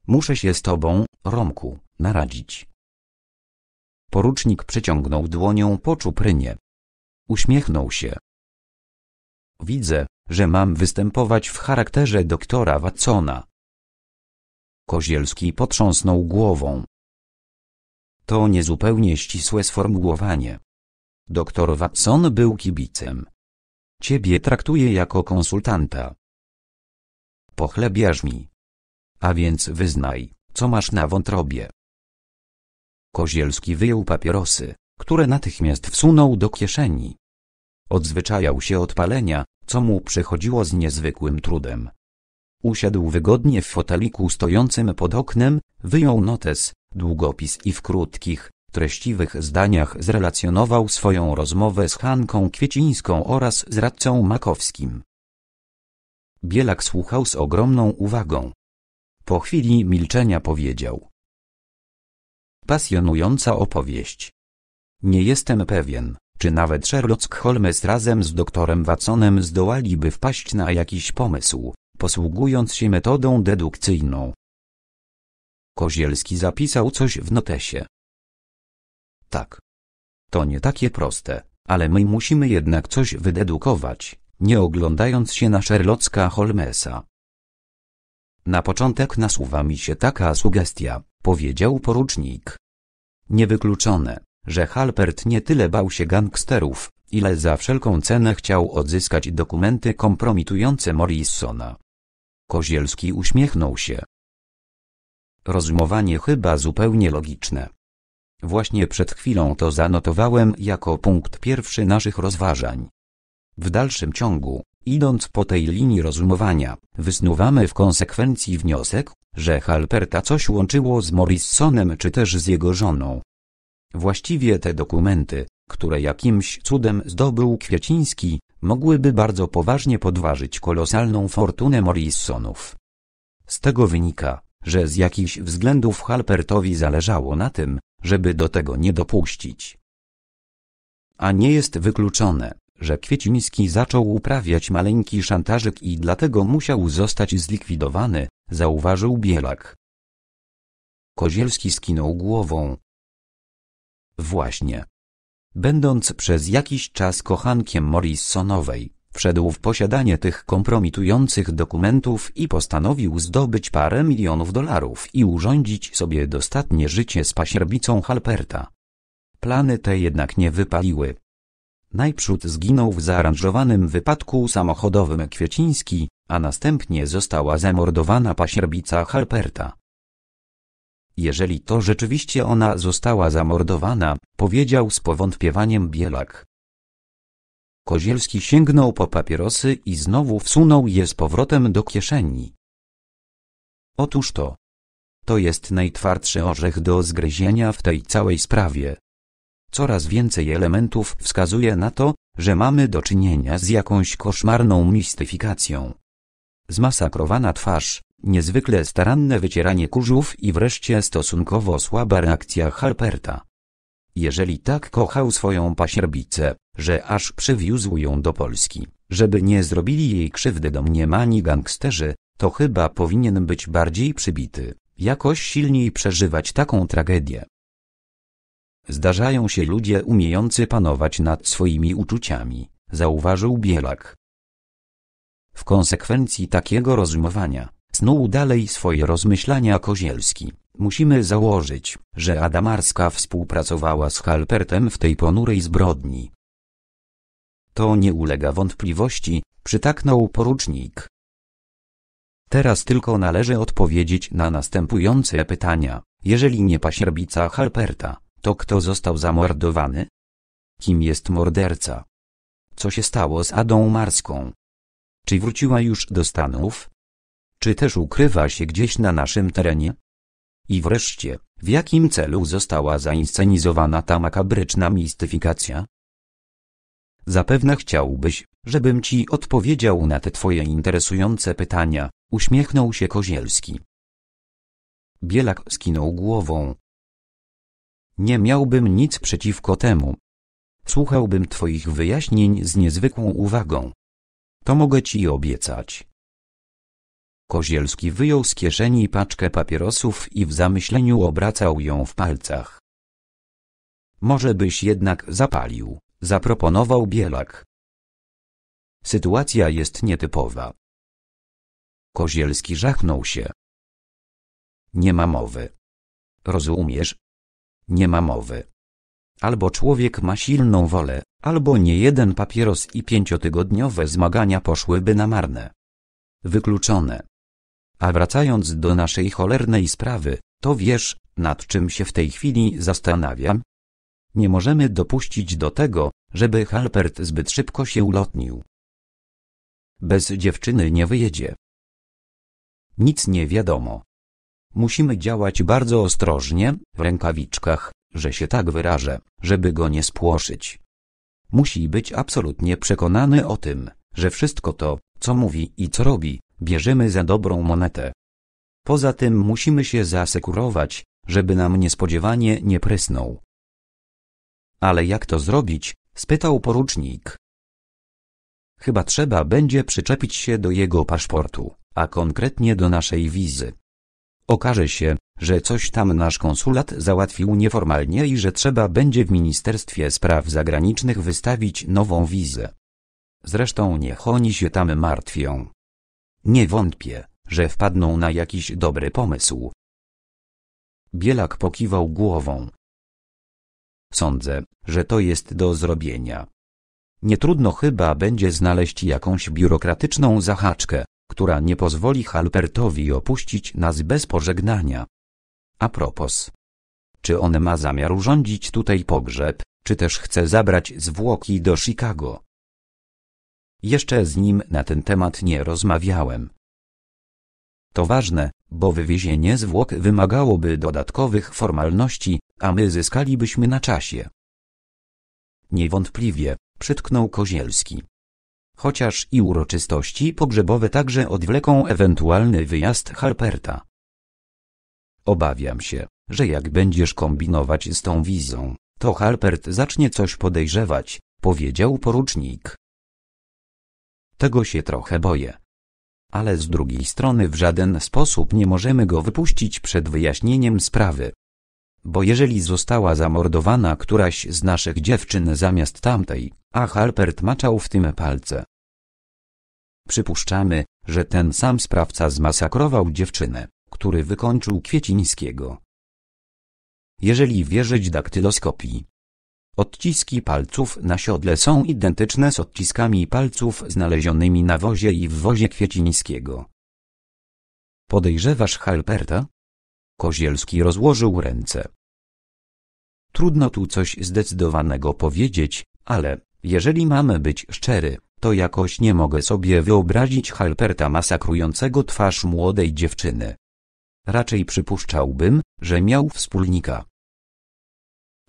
Muszę się z tobą, Romku, naradzić. Porucznik przeciągnął dłonią po czuprynie. Uśmiechnął się. Widzę, że mam występować w charakterze doktora Watsona. Kozielski potrząsnął głową. To niezupełnie ścisłe sformułowanie. Doktor Watson był kibicem. Ciebie traktuję jako konsultanta. Pochlebiarz mi. A więc wyznaj, co masz na wątrobie. Kozielski wyjął papierosy, które natychmiast wsunął do kieszeni. Odzwyczajał się od palenia, co mu przychodziło z niezwykłym trudem. Usiadł wygodnie w foteliku stojącym pod oknem, wyjął notes, długopis i w krótkich, treściwych zdaniach zrelacjonował swoją rozmowę z Hanką Kwiecińską oraz z radcą Makowskim. Bielak słuchał z ogromną uwagą. Po chwili milczenia powiedział. Pasjonująca opowieść. Nie jestem pewien, czy nawet Sherlock Holmes razem z doktorem Watsonem zdołaliby wpaść na jakiś pomysł, posługując się metodą dedukcyjną. Kozielski zapisał coś w notesie. Tak. To nie takie proste, ale my musimy jednak coś wydedukować, nie oglądając się na Sherlocka Holmesa. Na początek nasuwa mi się taka sugestia, powiedział porucznik. Niewykluczone, że Halpert nie tyle bał się gangsterów, ile za wszelką cenę chciał odzyskać dokumenty kompromitujące Morrisona. Kozielski uśmiechnął się. Rozumowanie chyba zupełnie logiczne. Właśnie przed chwilą to zanotowałem jako punkt pierwszy naszych rozważań. W dalszym ciągu, idąc po tej linii rozumowania, wysnuwamy w konsekwencji wniosek, że Halperta coś łączyło z Morrisonem czy też z jego żoną. Właściwie te dokumenty, które jakimś cudem zdobył Kwieciński, mogłyby bardzo poważnie podważyć kolosalną fortunę Morrisonów. Z tego wynika, że z jakichś względów Halpertowi zależało na tym, żeby do tego nie dopuścić. A nie jest wykluczone, że Kwieciński zaczął uprawiać maleńki szantażyk i dlatego musiał zostać zlikwidowany, zauważył Bielak. Kozielski skinął głową. Właśnie. Będąc przez jakiś czas kochankiem Morrisonowej, wszedł w posiadanie tych kompromitujących dokumentów i postanowił zdobyć parę milionów dolarów i urządzić sobie dostatnie życie z pasierbicą Halperta. Plany te jednak nie wypaliły. Najprzód zginął w zaaranżowanym wypadku samochodowym Kwieciński, a następnie została zamordowana pasierbica Halperta. Jeżeli to rzeczywiście ona została zamordowana, powiedział z powątpiewaniem Bielak. Kozielski sięgnął po papierosy i znowu wsunął je z powrotem do kieszeni. Otóż to. To jest najtwardszy orzech do zgryzienia w tej całej sprawie. Coraz więcej elementów wskazuje na to, że mamy do czynienia z jakąś koszmarną mistyfikacją zmasakrowana twarz, niezwykle staranne wycieranie kurzów i wreszcie stosunkowo słaba reakcja Halperta. Jeżeli tak kochał swoją pasierbicę, że aż przywiózł ją do Polski, żeby nie zrobili jej krzywdy domniemani gangsterzy, to chyba powinien być bardziej przybity, jakoś silniej przeżywać taką tragedię. Zdarzają się ludzie umiejący panować nad swoimi uczuciami, zauważył Bielak. W konsekwencji takiego rozumowania, snuł dalej swoje rozmyślania Kozielski, musimy założyć, że Adamarska współpracowała z Halpertem w tej ponurej zbrodni. To nie ulega wątpliwości, przytaknął porucznik. Teraz tylko należy odpowiedzieć na następujące pytania. Jeżeli nie pasierbica Halperta, to kto został zamordowany? Kim jest morderca? Co się stało z Adą Marską? Czy wróciła już do Stanów? Czy też ukrywa się gdzieś na naszym terenie? I wreszcie, w jakim celu została zainscenizowana ta makabryczna mistyfikacja? Zapewne chciałbyś, żebym ci odpowiedział na te twoje interesujące pytania, uśmiechnął się Kozielski. Bielak skinął głową. Nie miałbym nic przeciwko temu. Słuchałbym twoich wyjaśnień z niezwykłą uwagą. To mogę ci obiecać. Kozielski wyjął z kieszeni paczkę papierosów i w zamyśleniu obracał ją w palcach. Może byś jednak zapalił, zaproponował Bielak. Sytuacja jest nietypowa. Kozielski żachnął się. Nie ma mowy. Rozumiesz? Nie ma mowy. Albo człowiek ma silną wolę, Albo nie jeden papieros i pięciotygodniowe zmagania poszłyby na marne. Wykluczone. A wracając do naszej cholernej sprawy, to wiesz, nad czym się w tej chwili zastanawiam? Nie możemy dopuścić do tego, żeby Halpert zbyt szybko się ulotnił. Bez dziewczyny nie wyjedzie. Nic nie wiadomo. Musimy działać bardzo ostrożnie, w rękawiczkach, że się tak wyrażę, żeby go nie spłoszyć. Musi być absolutnie przekonany o tym, że wszystko to, co mówi i co robi, bierzemy za dobrą monetę. Poza tym musimy się zasekurować, żeby nam niespodziewanie nie prysnął. Ale jak to zrobić? spytał porucznik. Chyba trzeba będzie przyczepić się do jego paszportu, a konkretnie do naszej wizy. Okaże się, że coś tam nasz konsulat załatwił nieformalnie i że trzeba będzie w Ministerstwie Spraw Zagranicznych wystawić nową wizę. Zresztą niech oni się tam martwią. Nie wątpię, że wpadną na jakiś dobry pomysł. Bielak pokiwał głową. Sądzę, że to jest do zrobienia. Nietrudno chyba będzie znaleźć jakąś biurokratyczną zahaczkę, która nie pozwoli Halpertowi opuścić nas bez pożegnania. A propos. Czy on ma zamiar urządzić tutaj pogrzeb, czy też chce zabrać zwłoki do Chicago? Jeszcze z nim na ten temat nie rozmawiałem. To ważne, bo wywiezienie zwłok wymagałoby dodatkowych formalności, a my zyskalibyśmy na czasie. Niewątpliwie, przytknął Kozielski. Chociaż i uroczystości pogrzebowe także odwleką ewentualny wyjazd Halperta. Obawiam się, że jak będziesz kombinować z tą wizą, to Halpert zacznie coś podejrzewać, powiedział porucznik. Tego się trochę boję. Ale z drugiej strony w żaden sposób nie możemy go wypuścić przed wyjaśnieniem sprawy. Bo jeżeli została zamordowana któraś z naszych dziewczyn zamiast tamtej, a Halpert maczał w tym palce. Przypuszczamy, że ten sam sprawca zmasakrował dziewczynę który wykończył Kwiecińskiego. Jeżeli wierzyć daktyloskopii, odciski palców na siodle są identyczne z odciskami palców znalezionymi na wozie i w wozie Kwiecińskiego. Podejrzewasz Halperta? Kozielski rozłożył ręce. Trudno tu coś zdecydowanego powiedzieć, ale, jeżeli mamy być szczery, to jakoś nie mogę sobie wyobrazić Halperta masakrującego twarz młodej dziewczyny. Raczej przypuszczałbym, że miał wspólnika,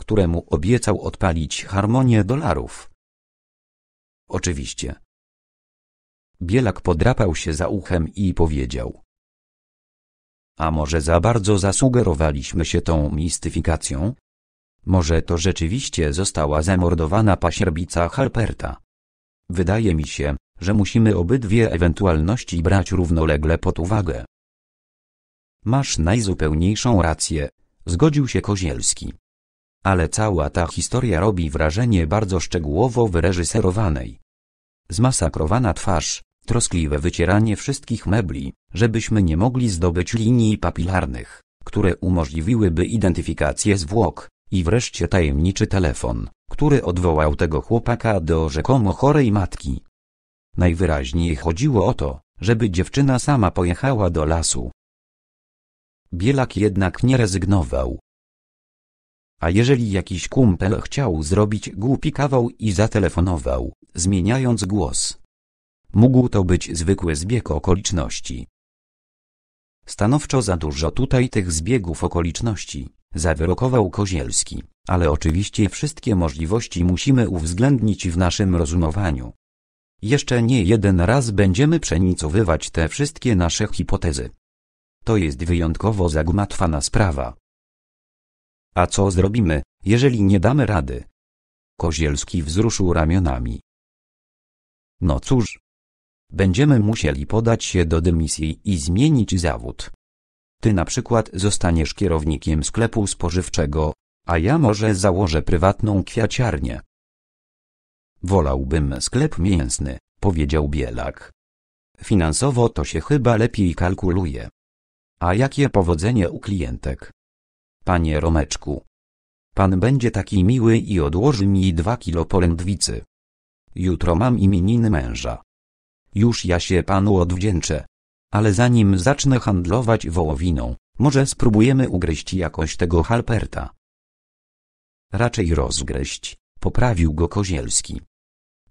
któremu obiecał odpalić harmonię dolarów. Oczywiście. Bielak podrapał się za uchem i powiedział. A może za bardzo zasugerowaliśmy się tą mistyfikacją? Może to rzeczywiście została zamordowana pasierbica Halperta? Wydaje mi się, że musimy obydwie ewentualności brać równolegle pod uwagę. Masz najzupełniejszą rację, zgodził się Kozielski. Ale cała ta historia robi wrażenie bardzo szczegółowo wyreżyserowanej. Zmasakrowana twarz, troskliwe wycieranie wszystkich mebli, żebyśmy nie mogli zdobyć linii papilarnych, które umożliwiłyby identyfikację zwłok, i wreszcie tajemniczy telefon, który odwołał tego chłopaka do rzekomo chorej matki. Najwyraźniej chodziło o to, żeby dziewczyna sama pojechała do lasu, Bielak jednak nie rezygnował. A jeżeli jakiś kumpel chciał zrobić głupi kawał i zatelefonował, zmieniając głos. Mógł to być zwykły zbieg okoliczności. Stanowczo za dużo tutaj tych zbiegów okoliczności, zawyrokował Kozielski, ale oczywiście wszystkie możliwości musimy uwzględnić w naszym rozumowaniu. Jeszcze nie jeden raz będziemy przenicowywać te wszystkie nasze hipotezy. To jest wyjątkowo zagmatwana sprawa. A co zrobimy, jeżeli nie damy rady? Kozielski wzruszył ramionami. No cóż. Będziemy musieli podać się do dymisji i zmienić zawód. Ty na przykład zostaniesz kierownikiem sklepu spożywczego, a ja może założę prywatną kwiaciarnię. Wolałbym sklep mięsny, powiedział Bielak. Finansowo to się chyba lepiej kalkuluje. A jakie powodzenie u klientek. Panie Romeczku. Pan będzie taki miły i odłoży mi dwa kilo polędwicy. Jutro mam imieniny męża. Już ja się panu odwdzięczę. Ale zanim zacznę handlować wołowiną, może spróbujemy ugryźć jakoś tego halperta. Raczej rozgryźć, poprawił go Kozielski.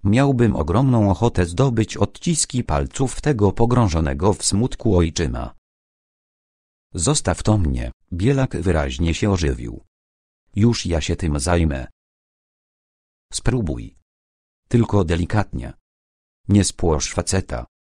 Miałbym ogromną ochotę zdobyć odciski palców tego pogrążonego w smutku ojczyma. Zostaw to mnie. Bielak wyraźnie się ożywił. Już ja się tym zajmę. Spróbuj. Tylko delikatnie. Nie spłosz faceta.